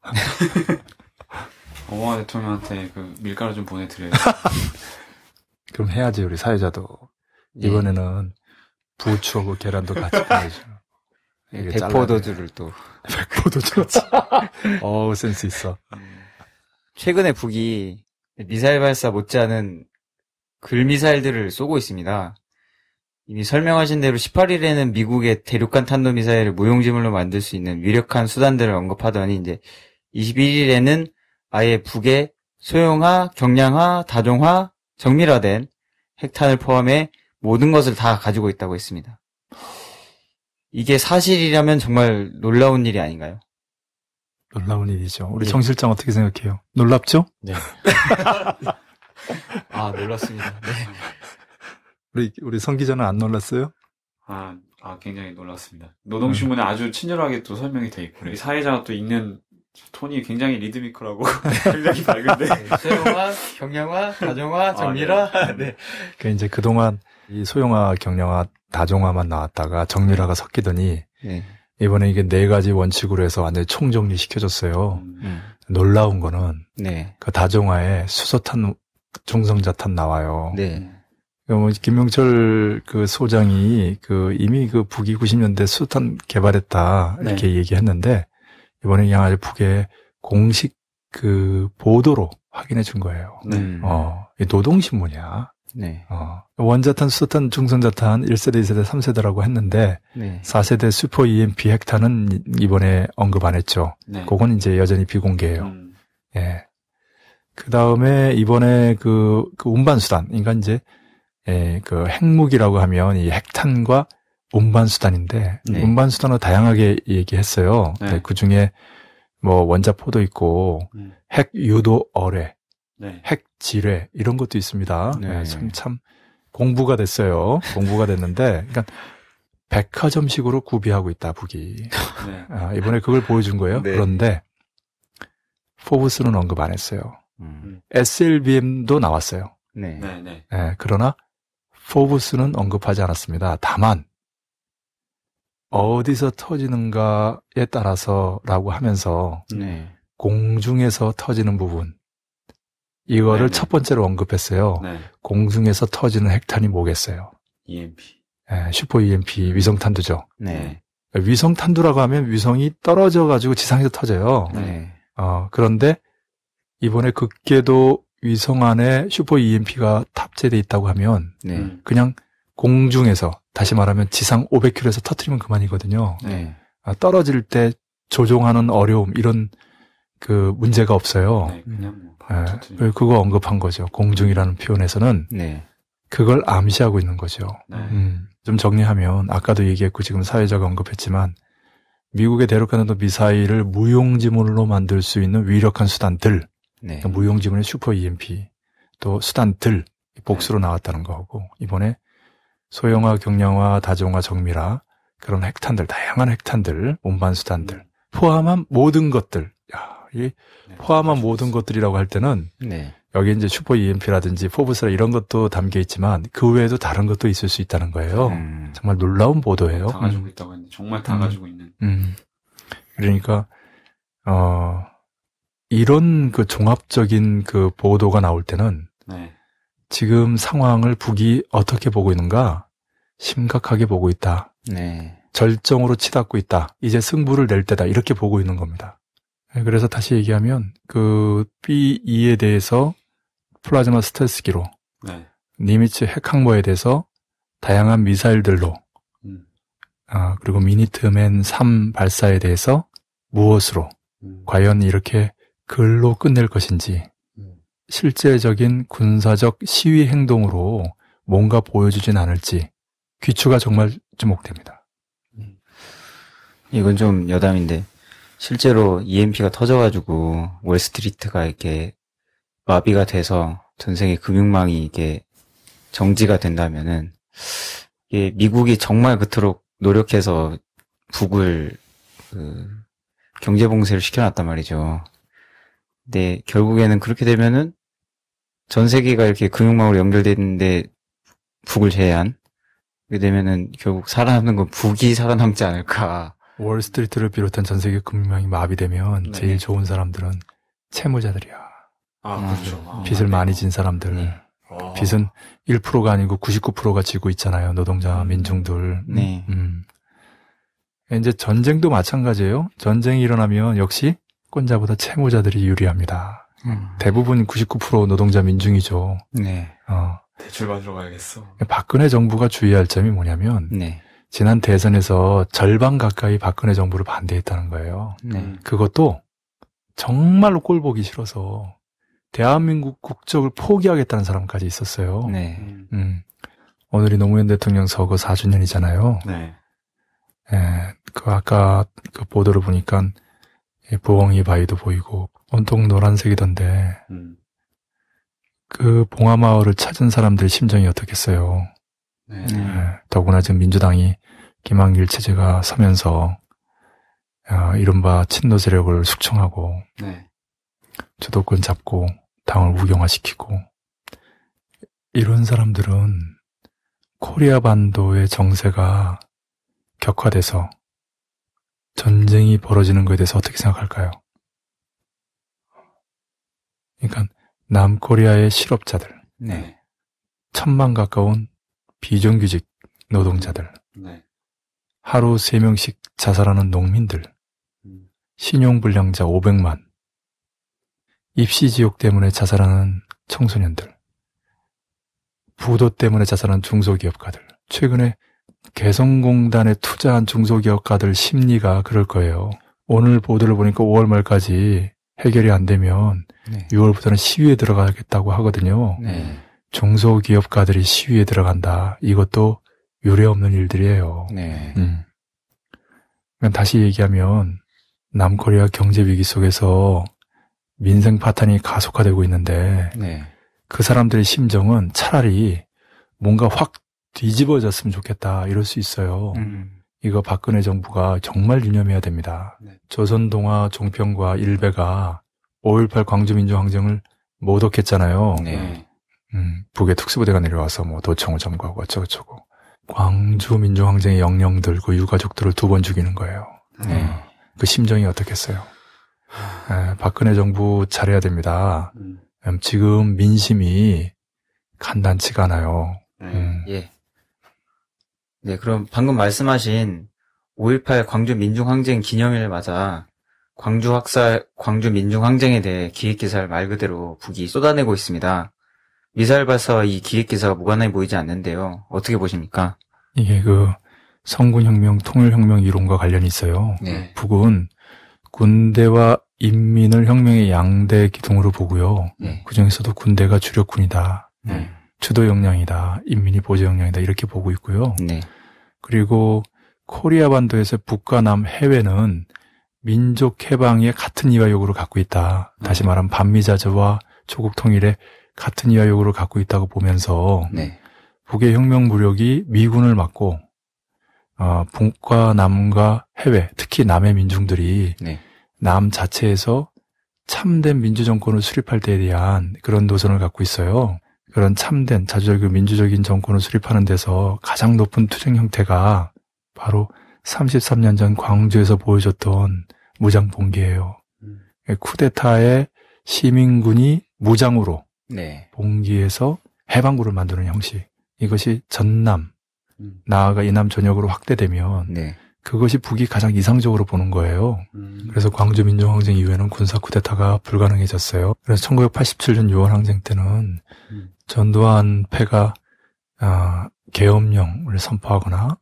오바마 대통령한테 그 밀가루 좀 보내드려요. 그럼 해야지 우리 사회자도 예. 이번에는 부추하고 계란도 같이 보내줘. 백포도주를 네, 또 백포도주. 어우 센스 있어. 음. 최근에 북이 미사일 발사 못지않은 글미사일들을 쏘고 있습니다. 이미 설명하신 대로 18일에는 미국의 대륙간 탄도미사일을 무용지물로 만들 수 있는 위력한 수단들을 언급하더니 이제 21일에는 아예 북의 소형화, 경량화, 다종화, 정밀화된 핵탄을 포함해 모든 것을 다 가지고 있다고 했습니다. 이게 사실이라면 정말 놀라운 일이 아닌가요? 놀라운 일이죠. 우리 예. 정 실장 어떻게 생각해요? 놀랍죠? 네. 아 놀랐습니다. 네. 우리 우리 성 기자는 안 놀랐어요? 아, 아 굉장히 놀랐습니다. 노동신문에 음. 아주 친절하게 또 설명이 돼 있고 사회자가 또 읽는 톤이 굉장히 리드미컬하고 굉장히 밝은데 세영화, 네, 경량화, 다정화, 정밀화. 아, 네. 네. 네. 그 이제 그동안 이 소영화, 경량화, 다정화만 나왔다가 정밀화가 섞이더니 네. 이번에 이게 네 가지 원칙으로 해서 완전히 총정리 시켜줬어요. 음. 놀라운 거는 네. 그 다종화에 수소탄 중성자탄 나와요. 네. 김명철 그 소장이 그 이미 그 북이 90년대 수탄 개발했다 이렇게 네. 얘기했는데 이번에 양아지 북의 공식 그 보도로 확인해 준 거예요. 네. 어, 노동신문이야. 네. 어, 원자탄, 수소탄, 중성자탄 1세대, 2세대, 3세대라고 했는데 네. 4세대 슈퍼 EMP 핵탄은 이번에 언급 안 했죠. 네. 그건 이제 여전히 비공개예요. 음. 예. 그 다음에 이번에 그, 그 운반수단, 그러니까 이제 예, 그 핵무기라고 하면 이 핵탄과 운반수단인데 네. 운반수단을 다양하게 얘기했어요. 네. 네 그 중에 뭐 원자포도 있고 음. 네. 핵 유도 어뢰, 핵 지뢰 이런 것도 있습니다. 네. 네. 참, 참 공부가 됐어요. 공부가 됐는데, 그러니까 백화점식으로 구비하고 있다 북이. 네. 아, 이번에 그걸 보여준 거예요. 네. 그런데 포브스는 언급 안 했어요. 음. SLBM도 나왔어요. 네. 네, 네. 네, 그러나 포브스는 언급하지 않았습니다. 다만 어디서 터지는가에 따라서라고 하면서 공중에서 터지는 부분, 이거를 네네. 네. 첫 번째로 언급했어요. 네. 공중에서 터지는 핵탄이 뭐겠어요? EMP. 예, e 네, 슈퍼 EMP 위성 탄두죠. 네. 위성 탄두라고 하면 위성이 떨어져 가지고 지상에서 터져요. 네. 어, 그런데 이번에 극계도 위성 안에 슈퍼 EMP가 탑재돼 있다고 하면 네. 그냥 공중에서 다시 말하면 지상 500km에서 터트리면 그만이거든요. 네. 아, 떨어질 때 조종하는 어려움 이런 그 문제가 없어요. 네, 그냥 뭐 네, 그거 언급한 거죠. 공중이라는 표현에서는 네. 그걸 암시하고 있는 거죠. 네. 음, 좀 정리하면 아까도 얘기했고 지금 사회자가 언급했지만 미국의 대륙간도 에 미사일을 무용지물로 만들 수 있는 위력한 수단들, 네. 그러니까 무용지물의 슈퍼 EMP, 또 수단들 복수로 네. 나왔다는 거고 이번에 소형화, 경량화, 다종화, 정밀화 그런 핵탄들, 다양한 핵탄들, 운반 수단들 음. 포함한 모든 것들 이 네, 포함한 네, 모든 것들이라고 할 때는 네. 여기 이제 슈퍼 EMP라든지 포브스라 이런 것도 담겨 있지만 그 외에도 다른 것도 있을 수 있다는 거예요. 음. 정말 놀라운 보도예요. 다 가지고 음. 있다고 했는데 정말 다 음. 가지고 있는. 음. 그러니까 어 이런 그 종합적인 그 보도가 나올 때는 네. 지금 상황을 북이 어떻게 보고 있는가 심각하게 보고 있다. 네. 절정으로 치닫고 있다. 이제 승부를 낼 때다. 이렇게 보고 있는 겁니다. 네, 그래서 다시 얘기하면 그 B2에 대해서 플라즈마 스텔스기로 네. 니미츠 핵항모에 대해서 다양한 미사일들로 음. 아, 그리고 미니트맨 3 발사에 대해서 무엇으로 음. 과연 이렇게 글로 끝낼 것인지 음. 실제적인 군사적 시위 행동으로 뭔가 보여주진 않을지 귀추가 정말 주목됩니다. 음. 이건 좀 여담인데 실제로 EMP가 터져가지고 월스트리트가 이렇게 마비가 돼서 전 세계 금융망이 이게 정지가 된다면은 이게 미국이 정말 그토록 노력해서 북을 그 경제 봉쇄를 시켜놨단 말이죠. 근데 결국에는 그렇게 되면은 전 세계가 이렇게 금융망으로 연결돼 있는데 북을 제외한 그게 되면은 결국 살아남는 건 북이 살아남지 않을까. 월스트리트를 비롯한 전 세계 금융망이 마비되면 네. 제일 좋은 사람들은 채무자들이야. 아, 음. 그렇죠. 아, 빚을 아, 많이 진 사람들. 네. 아. 빚은 1%가 아니고 99%가 지고 있잖아요. 노동자 음. 민중들. 네. 음. 음. 이제 전쟁도 마찬가지예요. 전쟁이 일어나면 역시 권자보다 채무자들이 유리합니다. 음. 대부분 99% 노동자 민중이죠. 네. 어. 대출 받으러 가야겠어. 박근혜 정부가 주의할 점이 뭐냐면 네. 지난 대선에서 절반 가까이 박근혜 정부를 반대했다는 거예요. 네. 음. 그것도 정말로 꼴 보기 싫어서 대한민국 국적을 포기하겠다는 사람까지 있었어요. 네. 음. 음. 오늘이 노무현 대통령 서거 4주년이잖아요. 네. 예, 그 아까 그 보도를 보니까 보엉이 바위도 보이고 온통 노란색이던데 음. 그 봉화마을을 찾은 사람들 심정이 어떻겠어요? 네. 네. 더구나 지금 민주당이 김한길 체제가 서면서 어, 이른바 친노 세력을 숙청하고 네. 주도권 잡고 당을 우경화시키고 이런 사람들은 코리아 반도의 정세가 격화돼서 전쟁이 벌어지는 것에 대해서 어떻게 생각할까요? 그러니까 남코리아의 실업자들 네. 천만 가까운 비정규직 노동자들, 네. 하루 3명씩 자살하는 농민들, 음. 신용불량자 500만, 입시지옥 때문에 자살하는 청소년들, 부도 때문에 자살하는 중소기업가들, 최근에 개성공단에 투자한 중소기업가들 심리가 그럴 거예요. 오늘 보도를 보니까 5월 말까지 해결이 안 되면 네. 6월부터는 시위에 들어가겠다고 하거든요. 네. 중소기업가들이 시위에 들어간다. 이것도 유례없는 일들이에요. 네. 음. 그러니까 다시 얘기하면 남코리아 경제 위기 속에서 민생 파탄이 가속화되고 있는데 네. 그 사람들의 심정은 차라리 뭔가 확 뒤집어졌으면 좋겠다 이럴 수 있어요. 음. 이거 박근혜 정부가 정말 유념해야 됩니다. 네. 조선동화 종편과 일베가 5.18 광주민주항쟁을 모독했잖아요. 네. 음, 북의 특수부대가 내려와서 뭐 도청을 점거하고 어쩌고저쩌고. 광주 민주항쟁의 영령들, 고 유가족들을 두 번 죽이는 거예요. 네. 음. 그 심정이 어떻겠어요? 에, 아, 박근혜 정부 잘해야 됩니다. 음. 지금 민심이 간단치가 않아요. 네. 음. 예. 네, 그럼 방금 말씀하신 5.18 광주 민중항쟁 기념일을 맞아 광주 학살, 광주 민중항쟁에 대해 기획기사를 말 그대로 북이 쏟아내고 있습니다. 미사일발사와 이 기획기사가 무관하게 보이지 않는데요. 어떻게 보십니까? 이게 그 성군혁명, 통일혁명 이론과 관련이 있어요. 네. 북은 군대와 인민을 혁명의 양대 기둥으로 보고요. 네. 그 중에서도 군대가 주력군이다. 네. 주도 역량이다. 인민이 보조 역량이다. 이렇게 보고 있고요. 네. 그리고 코리아 반도에서 북과 남 해외는 민족 해방의 같은 이화역으로 갖고 있다. 다시 음. 말하면 반미자주와 조국 통일의 같은 이하역으로 갖고 있다고 보면서 네. 북의 혁명 무력이 미군을 막고 어, 북과 남과 해외 특히 남의 민중들이 네. 남 자체에서 참된 민주 정권을 수립할 때에 대한 그런 노선을 갖고 있어요. 그런 참된 자주적이고 민주적인 정권을 수립하는 데서 가장 높은 투쟁 형태가 바로 33년 전 광주에서 보여줬던 무장 봉기예요. 음. 쿠데타의 시민군이 무장으로 네. 봉기에서 해방구를 만드는 형식 이것이 전남 음. 나아가 이남 전역으로 확대되면 네. 그것이 북이 가장 이상적으로 보는 거예요. 음. 그래서 광주 민주항쟁 이후에는 군사 쿠데타가 불가능해졌어요. 그래서 1987년 6월 항쟁 때는 음. 전두환 패가 어, 계엄령을 선포하거나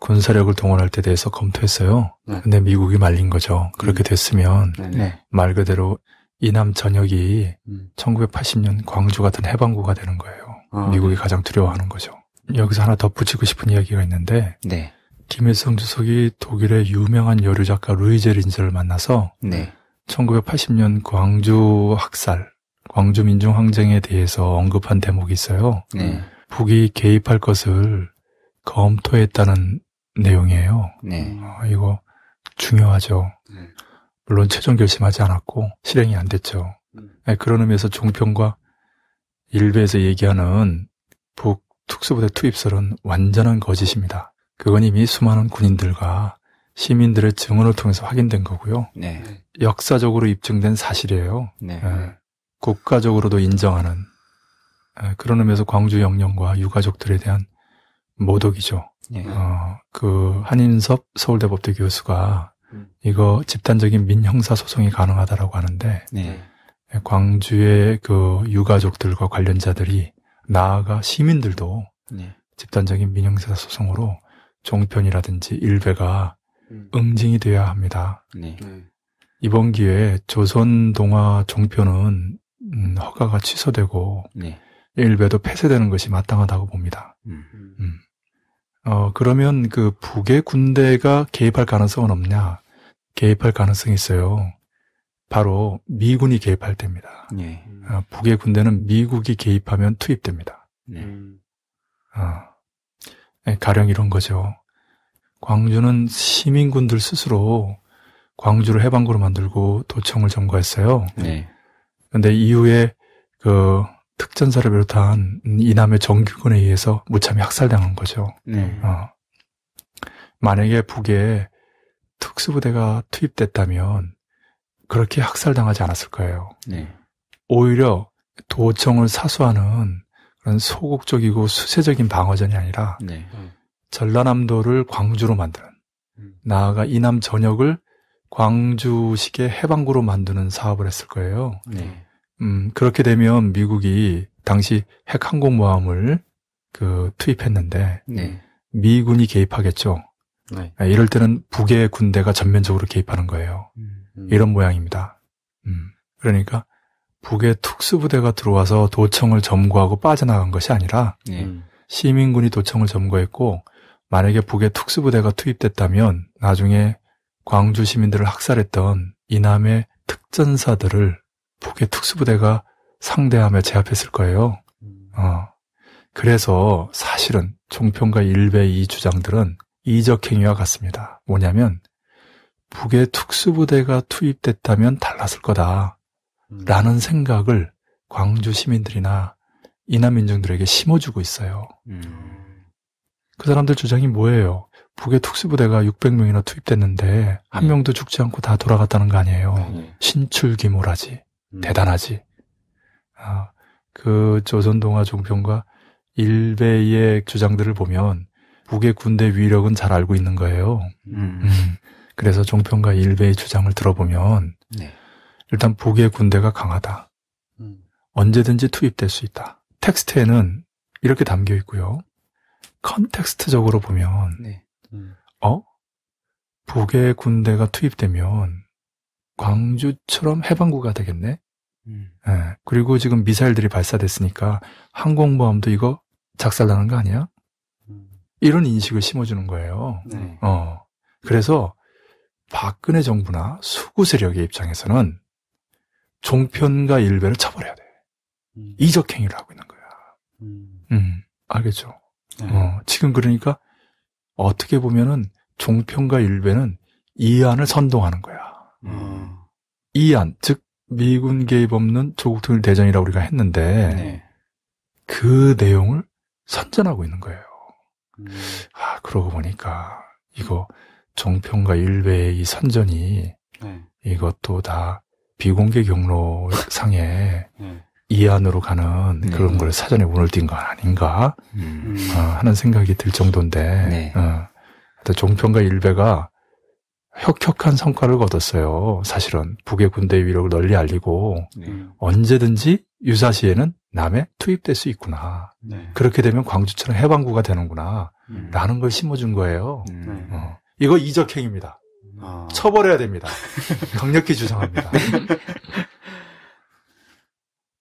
군사력을 동원할 때 대해서 검토했어요. 네. 근데 미국이 말린 거죠. 그렇게 음. 됐으면 네. 말 그대로 이남 전역이 음. 1980년 광주 같은 해방구가 되는 거예요. 아, 미국이 네. 가장 두려워하는 거죠. 여기서 하나 덧붙이고 싶은 이야기가 있는데 네. 김일성 주석이 독일의 유명한 여류 작가 루이제 린즈를 만나서 네. 1980년 광주 학살, 광주 민중 항쟁에 대해서 언급한 대목이 있어요. 네. 북이 개입할 것을 검토했다는 내용이에요. 네. 어, 이거 중요하죠. 네. 물론 최종 결심하지 않았고 실행이 안 됐죠. 음. 네, 그런 의미에서 종편과 일베에서 얘기하는 북 특수부대 투입설은 완전한 거짓입니다. 그건 이미 수많은 군인들과 시민들의 증언을 통해서 확인된 거고요. 네. 역사적으로 입증된 사실이에요. 네. 네. 국가적으로도 인정하는 네, 그런 의미에서 광주 영령과 유가족들에 대한 모독이죠. 네. 어, 그 한인섭 서울대 법대 교수가 이거 집단적인 민형사 소송이 가능하다라고 하는데 네. 광주의 그 유가족들과 관련자들이 나아가 시민들도 네. 집단적인 민형사 소송으로 종편이라든지 일베가 음. 응징이 돼야 합니다. 네. 네. 이번 기회에 조선 동화 종편은 음, 허가가 취소되고 네. 일베도 폐쇄되는 것이 마땅하다고 봅니다. 음. 음. 어, 그러면 그 북의 군대가 개입할 가능성은 없냐? 개입할 가능성이 있어요. 바로 미군이 개입할 때입니다. 네. 어, 북의 군대는 미국이 개입하면 투입됩니다. 네. 어, 가령 이런 거죠. 광주는 시민군들 스스로 광주를 해방구로 만들고 도청을 점거했어요. 네. 근데 이후에 그 특전사를 비롯한 이남의 정규군에 의해서 무참히 학살당한 거죠. 네. 어. 만약에 북에 특수부대가 투입됐다면 그렇게 학살당하지 않았을 거예요. 네. 오히려 도청을 사수하는 그런 소극적이고 수세적인 방어전이 아니라 네. 전라남도를 광주로 만드는 음. 나아가 이남 전역을 광주식의 해방구로 만드는 사업을 했을 거예요. 네. 음, 그렇게 되면 미국이 당시 핵 항공모함을 그 투입했는데 네. 미군이 개입하겠죠. 네. 아, 이럴 때는 북의 군대가 전면적으로 개입하는 거예요. 음, 음. 이런 모양입니다. 음, 그러니까 북의 특수부대가 들어와서 도청을 점거하고 빠져나간 것이 아니라 네. 음. 시민군이 도청을 점거했고 만약에 북의 특수부대가 투입됐다면 나중에 광주 시민들을 학살했던 이남의 특전사들을 북의 특수부대가 상대하며 제압했을 거예요. 어. 그래서 사실은 종편과 일베 이 주장들은 이적 행위와 같습니다. 뭐냐면 북의 특수부대가 투입됐다면 달랐을 거다라는 음. 생각을 광주 시민들이나 이남 민중들에게 심어주고 있어요. 음. 그 사람들 주장이 뭐예요? 북의 특수부대가 600명이나 투입됐는데 한 네. 명도 죽지 않고 다 돌아갔다는 거 아니에요. 네. 신출귀모라지 음. 대단하지. 아, 그 조선동화 종편과 일베의 주장들을 보면 북의 군대 위력은 잘 알고 있는 거예요. 음. 음. 그래서 종편과 일베의 주장을 들어보면 네. 일단 북의 군대가 강하다. 음. 언제든지 투입될 수 있다. 텍스트에는 이렇게 담겨 있고요. 컨텍스트적으로 보면 네. 음. 어? 북의 군대가 투입되면 광주처럼 해방구가 되겠네. 음. 예. 그리고 지금 미사일들이 발사됐으니까 항공모함도 이거 작살나는 거 아니야? 음. 이런 인식을 심어주는 거예요. 네. 어. 그래서 박근혜 정부나 수구 세력의 입장에서는 종편과 일베를 처벌해야 돼. 음. 이적행위를 하고 있는 거야. 음, 음. 알겠죠? 네. 어, 지금 그러니까 어떻게 보면은 종편과 일베는 이안을 선동하는 거야. 음. 어. 이안 즉 미군 개입 없는 조국 통일 대전이라고 우리가 했는데 네. 그 내용을 선전하고 있는 거예요. 음. 아 그러고 보니까 이거 정평과 일베의 이 선전이 네. 이것도 다 비공개 경로 상에 네. 이안으로 가는 네. 그런 걸 사전에 운을 띈거 아닌가 음. 음. 어, 하는 생각이 들 정도인데 네. 어, 종편과 일베가 혁혁한 성과를 거뒀어요. 사실은 북의 군대 의 위력을 널리 알리고 네. 언제든지 유사시에는 남에 투입될 수 있구나. 네. 그렇게 되면 광주처럼 해방구가 되는구나. 음. 라는 걸 심어준 거예요. 음. 네. 어. 이거 이적행입니다. 아. 처벌해야 됩니다. 강력히 주장합니다.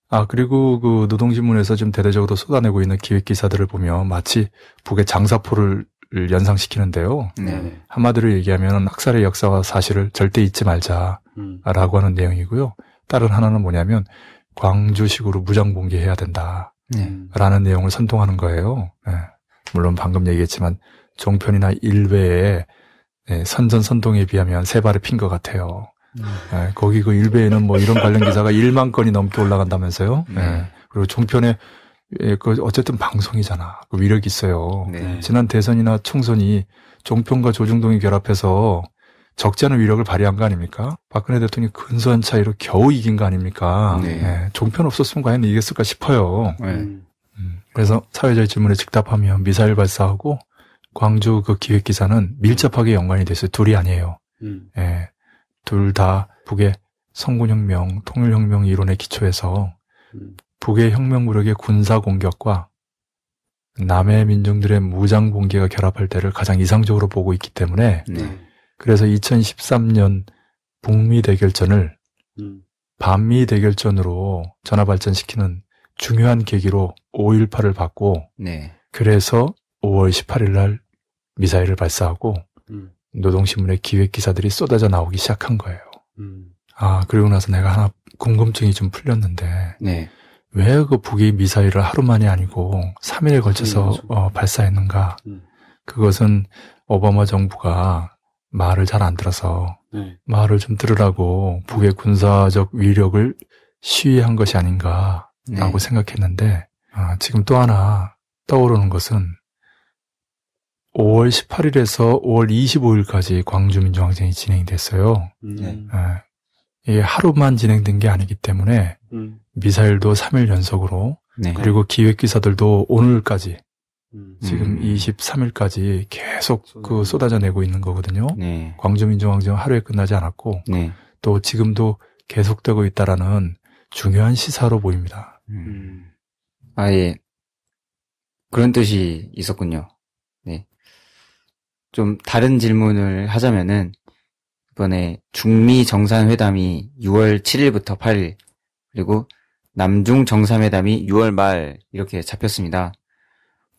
아, 그리고 그 노동신문에서 지금 대대적으로 쏟아내고 있는 기획기사들을 보면 마치 북의 장사포를 학살을 연상시키는데요. 네. 한마디로 얘기하면 학살의 역사와 사실을 절대 잊지 말자라고 음. 하는 내용이고요. 다른 하나는 뭐냐면 광주식으로 무장 봉개해야 된다라는 네. 내용을 선동하는 거예요. 네. 물론 방금 얘기했지만 종편이나 일베의 네, 선전 선동에 비하면 세 발을 핀 것 같아요. 음. 네, 거기 그 일베에는 뭐 이런 관련 기사가 1만 건이 넘게 올라간다면서요. 네. 그리고 종편에 예, 그 어쨌든 방송이잖아. 그 위력 이 있어요. 네. 지난 대선이나 총선이 종편과 조중동이 결합해서 적지 않은 위력을 발휘한 거 아닙니까? 박근혜 대통령이 근소한 차이로 겨우 이긴 거 아닙니까? 네. 예, 종편 없었으면 과연 이겼을까 싶어요. 네. 음, 음 그래서 사회자의 질문에 즉답하며 미사일 발사하고 광주 그 기획 기사는 밀접하게 연관이 됐어요. 둘이 아니에요. 음. 예, 둘다 북의 성군혁명, 통일혁명 이론에 기초해서 음. 북의 혁명무력의 군사 공격과 남의 민중들의 무장 공개가 결합할 때를 가장 이상적으로 보고 있기 때문에 네. 그래서 2013년 북미 대결전을 음. 반미 대결전으로 전화 발전시키는 중요한 계기로 5.18을 받고 네. 그래서 5월 18일 날 미사일을 발사하고 음. 노동신문의 기획 기사들이 쏟아져 나오기 시작한 거예요. 음. 아 그리고 나서 내가 하나 궁금증이 좀 풀렸는데 네. 왜그 북이 미사일을 하루만이 아니고 3일에 걸쳐서 음, 어, 발사했는가? 음. 그것은 오바마 정부가 말을 잘 안 들어서 네. 말을 좀 들으라고 북의 군사적 위력을 시위한 것이 아닌가라고 네. 생각했는데 아, 지금 또 하나 떠오르는 것은 5월 18일에서 5월 25일까지 광주민주항쟁이 진행이 됐어요. 음. 네. 아, 이게 하루만 진행된 게 아니기 때문에 음. 미사일도 3일 연속으로 네. 그리고 기획 기사들도 오늘까지 음. 지금 23일까지 음. 계속 그 쏟아져 내고 있는 거거든요. 네. 광주민주항쟁 하루에 끝나지 않았고 네. 또 지금도 계속되고 있다라는 중요한 시사로 보입니다. 음. 음. 아예 그런 뜻이 있었군요. 네. 좀 다른 질문을 하자면은 이번에 중미 정상회담이 6월 7일부터 8일, 그리고 남중 정상회담이 6월 말 이렇게 잡혔습니다.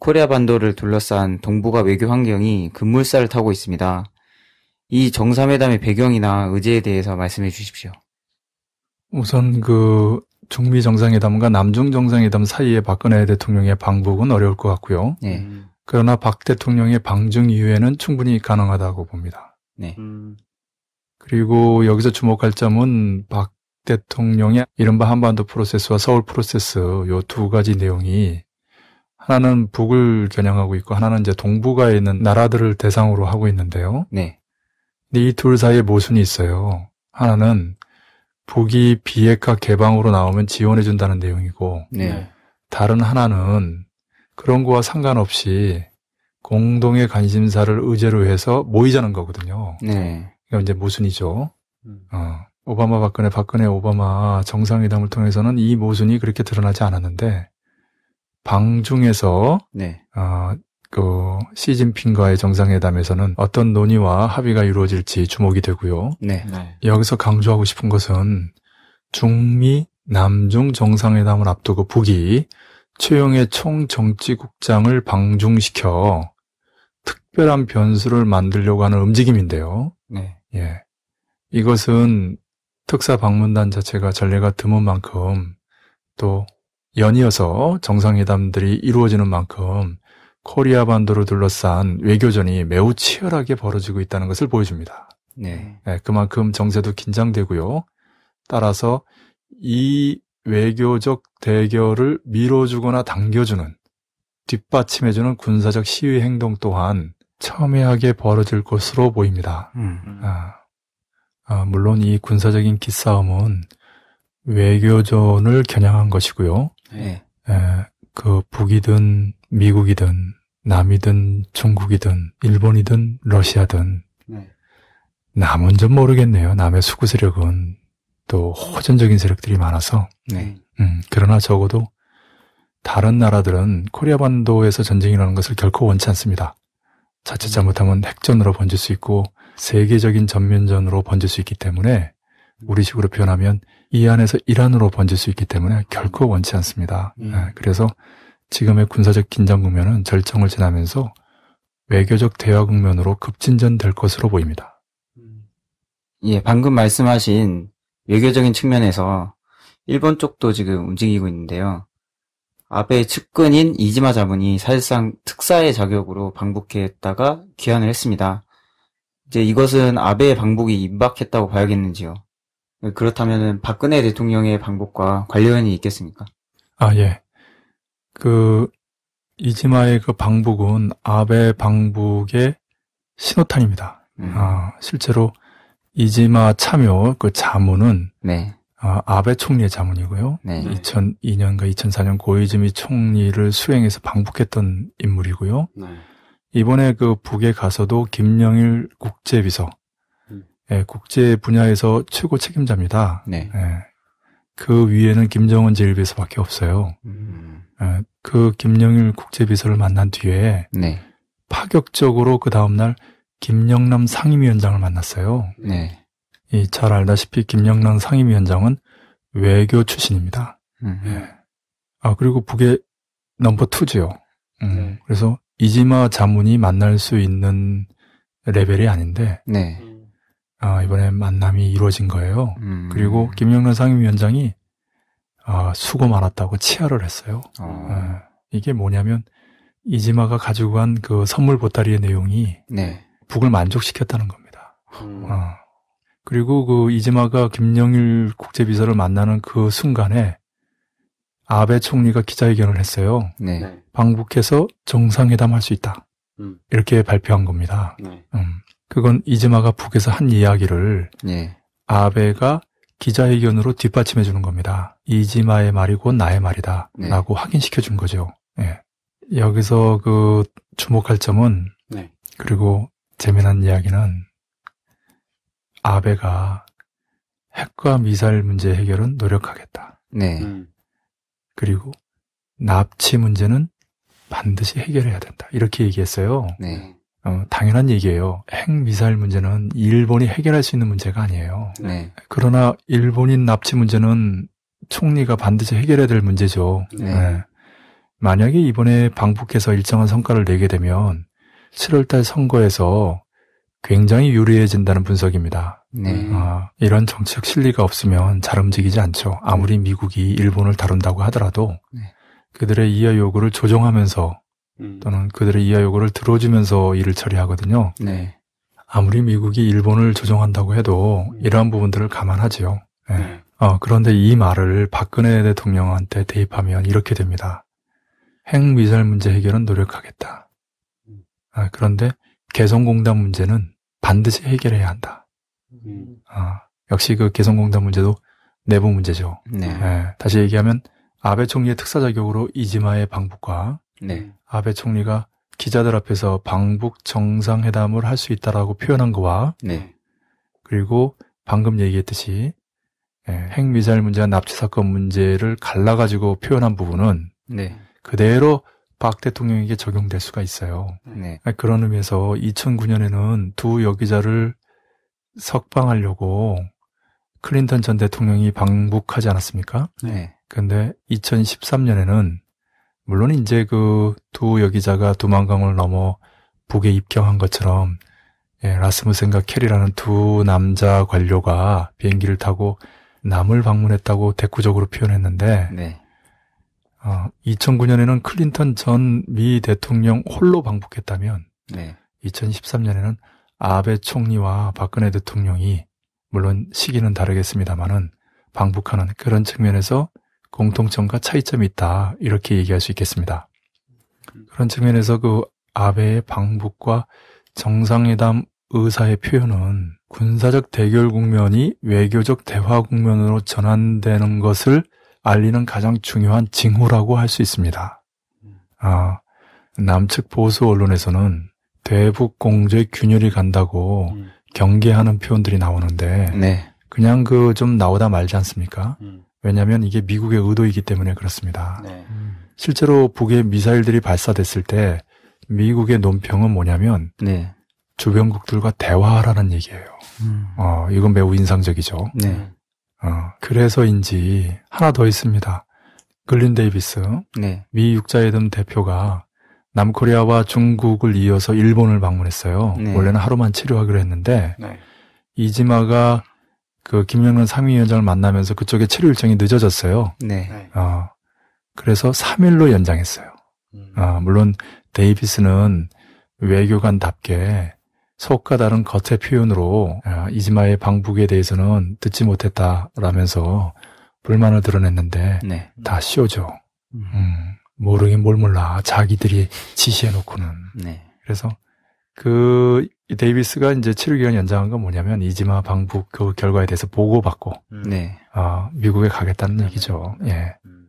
코리아 반도를 둘러싼 동북아 외교 환경이 급물살을 타고 있습니다. 이 정상회담의 배경이나 의제에 대해서 말씀해 주십시오. 우선 그 중미 정상회담과 남중 정상회담 사이에 박근혜 대통령의 방북은 어려울 것 같고요. 네. 음. 그러나 박 대통령의 방중 이후에는 충분히 가능하다고 봅니다. 네. 음. 그리고 여기서 주목할 점은 박 대통령의 이른바 한반도 프로세스와 서울 프로세스 요 두 가지 내용이 하나는 북을 겨냥하고 있고 하나는 이제 동북아에 있는 나라들을 대상으로 하고 있는데요. 네. 이 둘 사이에 모순이 있어요. 하나는 북이 비핵화 개방으로 나오면 지원해 준다는 내용이고 네. 다른 하나는 그런 거와 상관없이 공동의 관심사를 의제로 해서 모이자는 거거든요. 네. 이거 이제 모순이죠. 음. 어, 오바마 박근혜 박근혜 오바마 정상회담을 통해서는 이 모순이 그렇게 드러나지 않았는데 방중에서 네. 어, 그 시진핑과의 정상회담에서는 어떤 논의와 합의가 이루어질지 주목이 되고요. 네. 네. 여기서 강조하고 싶은 것은 중미 남중 정상회담을 앞두고 북이 최영의 총정치국장을 방중시켜 특별한 변수를 만들려고 하는 움직임인데요. 네. 예. 이것은 특사 방문단 자체가 전례가 드문 만큼 또 연이어서 정상회담들이 이루어지는 만큼 코리아 반도를 둘러싼 외교전이 매우 치열하게 벌어지고 있다는 것을 보여줍니다. 네. 네 그만큼 정세도 긴장되고요. 따라서 이 외교적 대결을 밀어주거나 당겨주는 뒷받침해주는 군사적 시위 행동 또한 첨예하게 벌어질 것으로 보입니다. 음. 아, 아, 물론 이 군사적인 기싸움은 외교전을 겨냥한 것이고요. 네. 에, 예, 그 북이든 미국이든 남이든 중국이든 일본이든 러시아든 네. 남은 좀 모르겠네요. 남의 수구 세력은 또 호전적인 세력들이 많아서. 네. 음, 그러나 적어도 다른 나라들은 코리아 반도에서 전쟁이라는 것을 결코 원치 않습니다. 자칫 잘못하면 핵전으로 번질 수 있고 세계적인 전면전으로 번질 수 있기 때문에 우리식으로 표현하면 이 안에서 이란으로 번질 수 있기 때문에 결코 원치 않습니다. 음. 네, 그래서 지금의 군사적 긴장 국면은 절정을 지나면서 외교적 대화 국면으로 급진전될 것으로 보입니다. 음. 예, 방금 말씀하신 외교적인 측면에서 일본 쪽도 지금 움직이고 있는데요. 아베 측근인 이지마 자문이 사실상 특사의 자격으로 방북했다가 귀환을 했습니다. 이제 이것은 아베의 방북이 임박했다고 봐야겠는지요. 그렇다면 박근혜 대통령의 방북과 관련이 있겠습니까? 아, 예. 그, 이지마의 그 방북은 아베 방북의 신호탄입니다. 음. 아, 실제로 이지마 참여 그 자문은 네. 아, 아베 총리의 자문이고요. 네. 2002년과 2004년 고이즈미 총리를 수행해서 방북했던 인물이고요. 네. 이번에 그 북에 가서도 김영일 국제비서, 음. 예, 국제 분야에서 최고 책임자입니다. 네. 예, 그 위에는 김정은 제일비서밖에 없어요. 음. 예, 그 김영일 국제비서를 만난 뒤에 네. 파격적으로 그 다음날 김영남 상임위원장을 만났어요. 네. 이, 잘 알다시피 김영란 상임위원장은 외교 출신입니다. 음. 예. 아 그리고 북의 넘버 투지요. 음. 네. 그래서 이지마 자문이 만날 수 있는 레벨이 아닌데 네. 아, 이번에 만남이 이루어진 거예요. 음. 그리고 김영란 상임위원장이 아, 수고 많았다고 치하를 했어요. 어. 아, 예. 이게 뭐냐면 이지마가 가지고 간 그 선물 보따리의 내용이 네. 북을 만족시켰다는 겁니다. 음. 아, 그리고 그이즈마가 김영일 국제비서를 만나는 그 순간에 아베 총리가 기자회견을 했어요. 네. 네. 방북해서 정상회담 할 수 있다. 음. 이렇게 발표한 겁니다. 네. 음. 그건 이즈마가 북에서 한 이야기를 네. 아베가 기자회견으로 뒷받침해 주는 겁니다. 이지마의 말이고 나의 말이다. 네. 라고 확인시켜 준 거죠. 예. 여기서 그 주목할 점은 네. 그리고 재미난 이야기는 아베가 핵과 미사일 문제 해결은 노력하겠다. 네. 음. 그리고 납치 문제는 반드시 해결해야 된다. 이렇게 얘기했어요. 네. 어, 당연한 얘기예요. 핵 미사일 문제는 일본이 해결할 수 있는 문제가 아니에요. 네. 그러나 일본인 납치 문제는 총리가 반드시 해결해야 될 문제죠. 네. 네. 만약에 이번에 방북해서 일정한 성과를 내게 되면 7월달 선거에서 굉장히 유리해진다는 분석입니다. 네. 아, 이런 정치적 실리가 없으면 잘 움직이지 않죠. 아무리 미국이 일본을 다룬다고 하더라도 네. 그들의 이하 요구를 조정하면서 음. 또는 그들의 이하 요구를 들어주면서 일을 처리하거든요. 네. 아무리 미국이 일본을 조정한다고 해도 음. 이러한 부분들을 감안하지요. 예. 네. 어, 그런데 이 말을 박근혜 대통령한테 대입하면 이렇게 됩니다. 핵미사일 문제 해결은 노력하겠다. 음. 아, 그런데 개성공단 문제는 반드시 해결해야 한다. 음. 아, 역시 그 개성공단 문제도 내부 문제죠. 네. 네. 다시 얘기하면 아베 총리의 특사 자격으로 이지마의 방북과 네. 아베 총리가 기자들 앞에서 방북 정상회담을 할 수 있다라고 표현한 거와 네. 그리고 방금 얘기했듯이 예, 핵미사일 문제와 납치 사건 문제를 갈라가지고 표현한 부분은 네. 그대로 박 대통령에게 적용될 수가 있어요. 네. 아, 그런 의미에서 2009년에는 두 여기자를 석방하려고 클린턴 전 대통령이 방북하지 않았습니까? 네. 근데 2013년에는 물론 이제 그 두 여기자가 두만강을 넘어 북에 입경한 것처럼 예, 라스무센과 캐리라는 두 남자 관료가 비행기를 타고 남을 방문했다고 대구적으로 표현했는데 네. 어, 2009년에는 클린턴 전 미 대통령 홀로 방북했다면 네. 2013년에는 아베 총리와 박근혜 대통령이 물론 시기는 다르겠습니다만은 방북하는 그런 측면에서 공통점과 차이점이 있다 이렇게 얘기할 수 있겠습니다. 그런 측면에서 그 아베의 방북과 정상회담 의사의 표현은 군사적 대결 국면이 외교적 대화 국면으로 전환되는 것을 알리는 가장 중요한 징후라고 할 수 있습니다. 아, 남측 보수 언론에서는 대북 공조의 균열이 간다고 음. 경계하는 표현들이 나오는데 네. 그냥 그 좀 나오다 말지 않습니까? 음. 왜냐하면 이게 미국의 의도이기 때문에 그렇습니다. 네. 음. 실제로 북의 미사일들이 발사됐을 때 미국의 논평은 뭐냐면 네. 주변국들과 대화하라는 얘기예요. 음. 어, 이건 매우 인상적이죠. 네. 어, 그래서인지 하나 더 있습니다. 글린 데이비스 네. 미 육자회담 대표가 남코리아와 중국을 이어서 일본을 방문했어요. 네. 원래는 하루만 치료하기로 했는데 네. 이지마가 그 김영란 상임위원장을 만나면서 그쪽에 치료 일정이 늦어졌어요. 네. 네. 어, 그래서 3일로 연장했어요. 음. 어, 물론 데이비스는 외교관답게 속과 다른 겉의 표현으로 아, 이즈마의 방북에 대해서는 듣지 못했다라면서 불만을 드러냈는데 네. 다 쇼죠. 음. 음 모르긴 뭘 몰라. 자기들이 지시해놓고는. 네. 그래서 그 데이비스가 이제 치료 기간 연장한 건 뭐냐면 이즈마 방북 그 결과에 대해서 보고받고 음. 네. 어, 미국에 가겠다는 얘기죠. 네. 예. 음.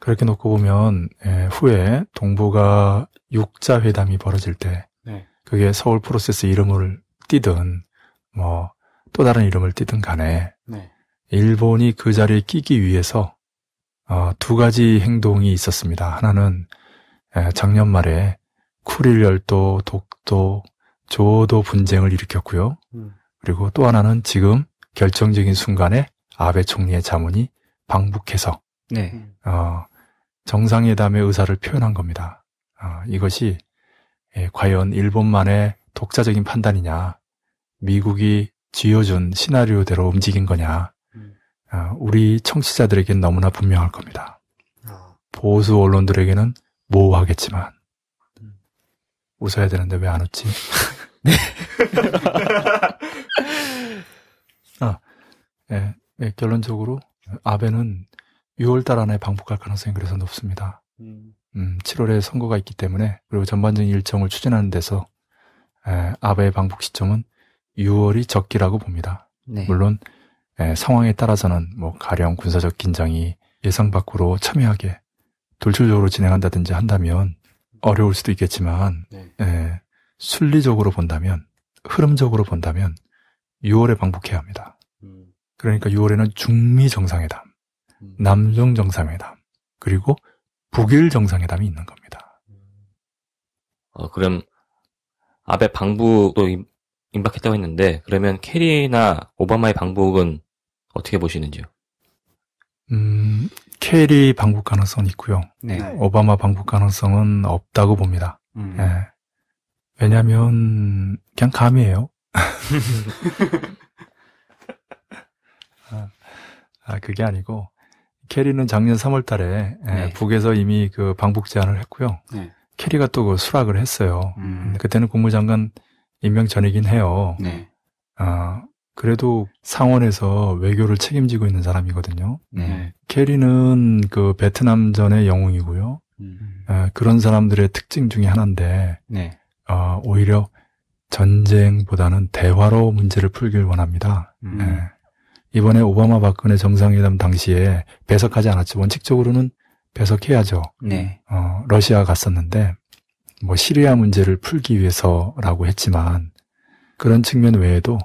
그렇게 놓고 보면 예, 후에 동부가 육자 회담이 벌어질 때 그게 서울 프로세스 이름을 띠든 뭐 또 다른 이름을 띠든 간에 네. 일본이 그 자리에 끼기 위해서 어, 두 가지 행동이 있었습니다. 하나는 에, 작년 말에 쿠릴 열도, 독도, 조도 분쟁을 일으켰고요. 음. 그리고 또 하나는 지금 결정적인 순간에 아베 총리의 자문이 방북해서 네. 어, 정상회담의 의사를 표현한 겁니다. 어, 이것이 예, 과연 일본만의 독자적인 판단이냐, 미국이 쥐어준 시나리오대로 움직인 거냐, 음. 아, 우리 청취자들에겐 너무나 분명할 겁니다. 아. 보수 언론들에게는 모호하겠지만, 음. 웃어야 되는데 왜 안 웃지? 네. 아, 예, 예, 결론적으로 아베는 6월달 안에 방북할 가능성이 그래서 높습니다. 음. 음, 7월에 선거가 있기 때문에 그리고 전반적인 일정을 추진하는 데서 에, 아베의 방북 시점은 6월이 적기라고 봅니다. 네. 물론 에, 상황에 따라서는 뭐 가령 군사적 긴장이 예상 밖으로 첨예하게 돌출적으로 진행한다든지 한다면 어려울 수도 있겠지만 네. 에, 순리적으로 본다면 흐름적으로 본다면 6월에 방북해야 합니다. 음. 그러니까 6월에는 중미 정상회담, 음. 남중 정상회담, 그리고 북일 정상회담이 있는 겁니다. 어, 그럼 아베 방북도 임박했다고 했는데 그러면 케리나 오바마의 방북은 어떻게 보시는지요? 음, 캐리 방북 가능성은 있고요. 네. 오바마 방북 가능성은 없다고 봅니다. 음. 예. 왜냐하면 그냥 감이에요. 아, 아, 그게 아니고 캐리는 작년 3월 달에 예, 네. 북에서 이미 그 방북 제안을 했고요. 네. 캐리가 또 그 수락을 했어요. 음. 그때는 국무장관 임명 전이긴 해요. 네. 아, 그래도 상원에서 외교를 책임지고 있는 사람이거든요. 네. 네. 캐리는 그 베트남 전의 영웅이고요. 음. 아, 그런 사람들의 특징 중에 하나인데, 네. 아, 오히려 전쟁보다는 대화로 문제를 풀길 원합니다. 음. 네. 이번에 오바마 박근혜 정상회담 당시에 배석하지 않았죠. 원칙적으로는 배석해야죠. 네. 어, 러시아 갔었는데 뭐 시리아 문제를 풀기 위해서라고 했지만 그런 측면 외에도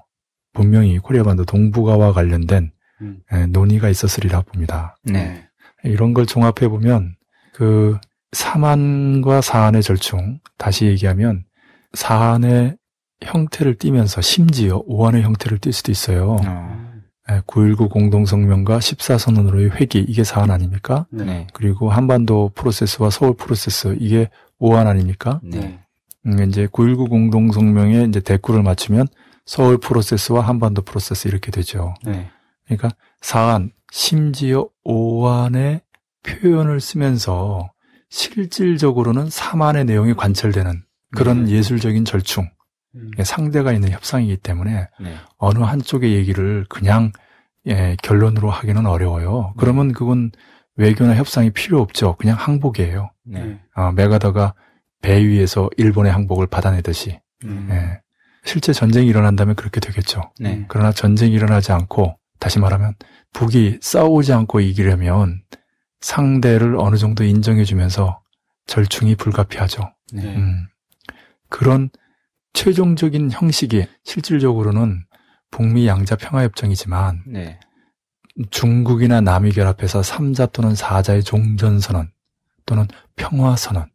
분명히 코리아 반도 동북아와 관련된 음. 예, 논의가 있었으리라 봅니다. 네. 이런 걸 종합해 보면 그사안과 사안의 절충 다시 얘기하면 사안의 형태를 띠면서 심지어 오한의 형태를 띌 수도 있어요. 어. 9.19 공동성명과 14선언으로의 회기, 이게 사안 아닙니까? 네. 네. 그리고 한반도 프로세스와 서울 프로세스, 이게 오안 아닙니까? 네. 네. 음, 이제 9.19 공동성명에 이제 대꾸를 맞추면 서울 프로세스와 한반도 프로세스 이렇게 되죠. 네. 그러니까 사안 심지어 오안의 표현을 쓰면서 실질적으로는 3안의 내용이 관철되는 그런 네. 예술적인 절충. 음. 상대가 있는 협상이기 때문에 네. 어느 한쪽의 얘기를 그냥 예, 결론으로 하기는 어려워요. 그러면 네. 그건 외교나 협상이 필요 없죠. 그냥 항복이에요. 네. 어, 아, 메가다가 배 위에서 일본의 항복을 받아내듯이. 음. 예. 실제 전쟁이 일어난다면 그렇게 되겠죠. 네. 그러나 전쟁이 일어나지 않고 다시 말하면 북이 싸우지 않고 이기려면 상대를 어느 정도 인정해주면서 절충이 불가피하죠. 네. 음. 그런 최종적인 형식이 실질적으로는 북미 양자 평화협정이지만 네. 중국이나 남이 결합해서 3자 또는 4자의 종전선언 또는 평화선언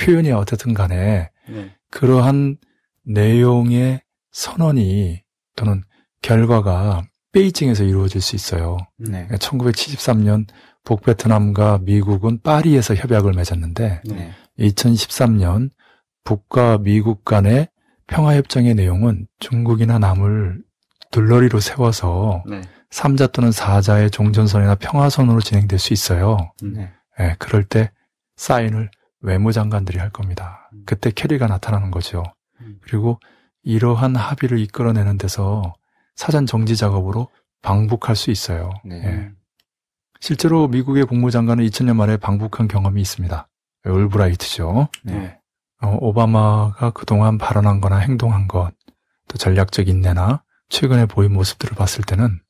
표현이 어쨌든 간에 네. 그러한 내용의 선언이 또는 결과가 베이징에서 이루어질 수 있어요. 네. 1973년 그러니까 북베트남과 미국은 파리에서 협약을 맺었는데 네. 2013년 북과 미국 간의 평화협정의 내용은 중국이나 남을 둘러리로 세워서 네. 3자 또는 4자의 종전선이나 평화선으로 진행될 수 있어요. 음. 네. 네 그럴 때 사인을 외무장관들이 할 겁니다. 음. 그때 캐리가 나타나는 거죠. 음. 그리고 이러한 합의를 이끌어내는 데서 사전 정지 작업으로 방북할 수 있어요. 네. 네. 실제로 미국의 국무장관은 2000년 말에 방북한 경험이 있습니다. 올브라이트죠. 예, 네. 네. 어, 오바마가 그동안 발언한 거나 행동한 것, 또 전략적 인내나 최근에 보인 모습들을 봤을 때는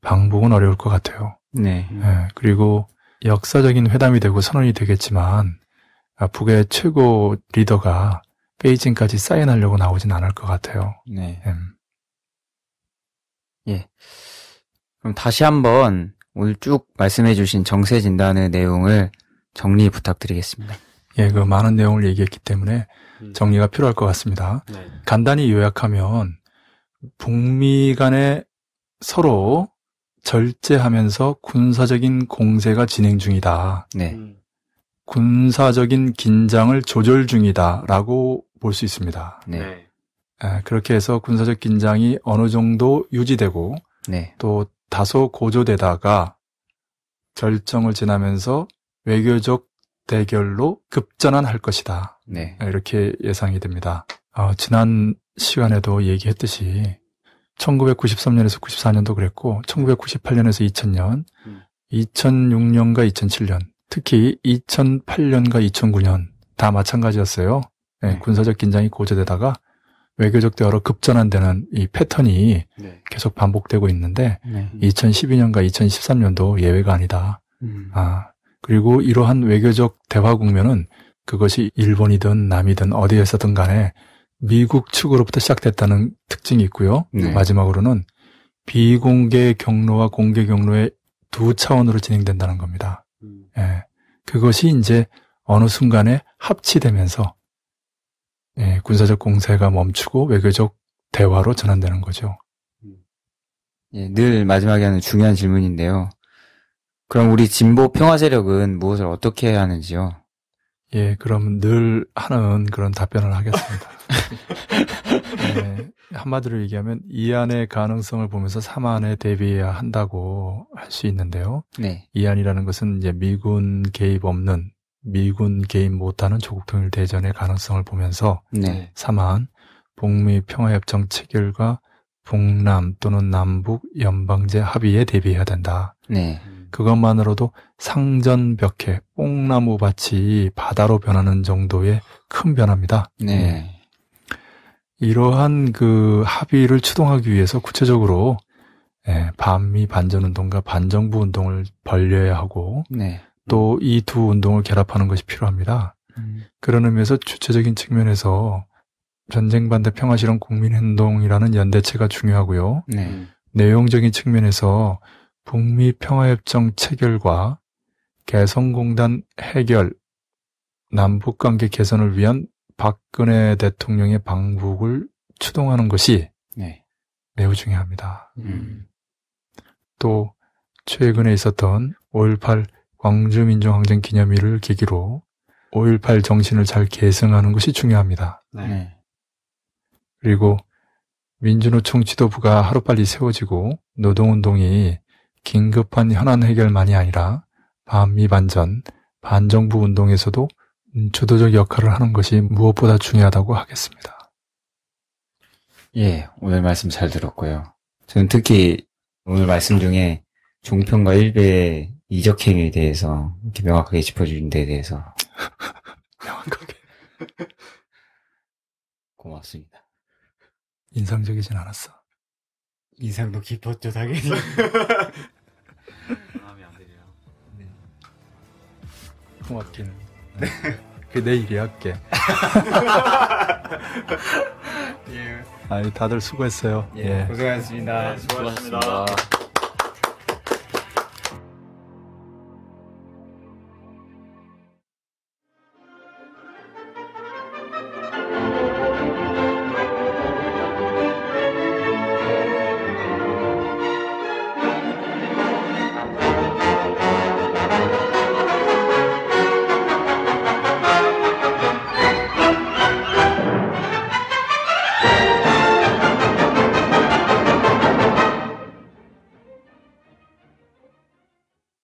방북은 어려울 것 같아요. 네. 예, 그리고 역사적인 회담이 되고 선언이 되겠지만 북의 최고 리더가 베이징까지 사인하려고 나오진 않을 것 같아요. 네. 음. 예. 그럼 다시 한번 오늘 쭉 말씀해 주신 정세 진단의 내용을 정리 부탁드리겠습니다. 예, 그 많은 내용을 얘기했기 때문에 음. 정리가 필요할 것 같습니다. 네. 간단히 요약하면 북미 간에 서로 절제하면서 군사적인 공세가 진행 중이다. 네. 음. 군사적인 긴장을 조절 중이다라고 볼 수 있습니다. 네. 네. 예, 그렇게 해서 군사적 긴장이 어느 정도 유지되고 네. 또 다소 고조되다가 절정을 지나면서 외교적 대결로 급전환할 것이다. 네. 이렇게 예상이 됩니다. 어, 지난 시간에도 얘기했듯이 1993년에서 94년도 그랬고 1998년에서 2000년, 음. 2006년과 2007년, 특히 2008년과 2009년 다 마찬가지였어요. 네, 네. 군사적 긴장이 고조되다가 외교적 대화로 급전환되는 이 패턴이 네. 계속 반복되고 있는데 2012년과 2013년도 예외가 아니다. 음. 아, 그리고 이러한 외교적 대화 국면은 그것이 일본이든 남이든 어디에서든 간에 미국 측으로부터 시작됐다는 특징이 있고요. 네. 마지막으로는 비공개 경로와 공개 경로의 두 차원으로 진행된다는 겁니다. 음. 예. 그것이 이제 어느 순간에 합치되면서 예, 군사적 공세가 멈추고 외교적 대화로 전환되는 거죠. 음. 예, 늘 마지막에 하는 중요한 질문인데요. 그럼 우리 진보 평화 세력은 무엇을 어떻게 해야 하는지요? 예, 그럼 늘 하는 그런 답변을 하겠습니다. 네, 한마디로 얘기하면 이 안의 가능성을 보면서 3안에 대비해야 한다고 할 수 있는데요. 네. 이 안이라는 것은 이제 미군 개입 없는 미군 개입 못하는 조국 통일 대전의 가능성을 보면서 네. 3안 북미 평화협정 체결과 북남 또는 남북 연방제 합의에 대비해야 된다. 네. 그것만으로도 상전벽해 뽕나무밭이 바다로 변하는 정도의 큰 변화입니다. 네. 음. 이러한 그 합의를 추동하기 위해서 구체적으로 예, 반미 반전 운동과 반정부 운동을 벌려야 하고 네. 또 이 두 운동을 결합하는 것이 필요합니다. 음. 그런 의미에서 주체적인 측면에서 전쟁 반대 평화실험 국민행동이라는 연대체가 중요하고요. 네. 내용적인 측면에서 북미 평화협정 체결과 개성공단 해결, 남북관계 개선을 위한 박근혜 대통령의 방북을 추동하는 것이 네. 매우 중요합니다. 음. 또 최근에 있었던 5.18 광주민주항쟁 기념일을 계기로 5.18 정신을 잘 계승하는 것이 중요합니다. 네. 네. 그리고 민주노총 지도부가 하루빨리 세워지고 노동운동이 긴급한 현안 해결만이 아니라 반미반전, 반정부 운동에서도 주도적 역할을 하는 것이 무엇보다 중요하다고 하겠습니다. 예, 오늘 말씀 잘 들었고요. 저는 특히 오늘 말씀 중에 종편과 일베의 이적행위에 대해서 이렇게 명확하게 짚어주신 데 대해서 명확하게 고맙습니다. 인상적이진 않았어. 인상도 깊었죠 당연히. 마음이 안 들려. 네. 고맙긴. 그 내일 이할게. 예. 아니 다들 수고했어요. 예. 예. 고생하셨습니다. 네, 수고하셨습니다. 수고하셨습니다.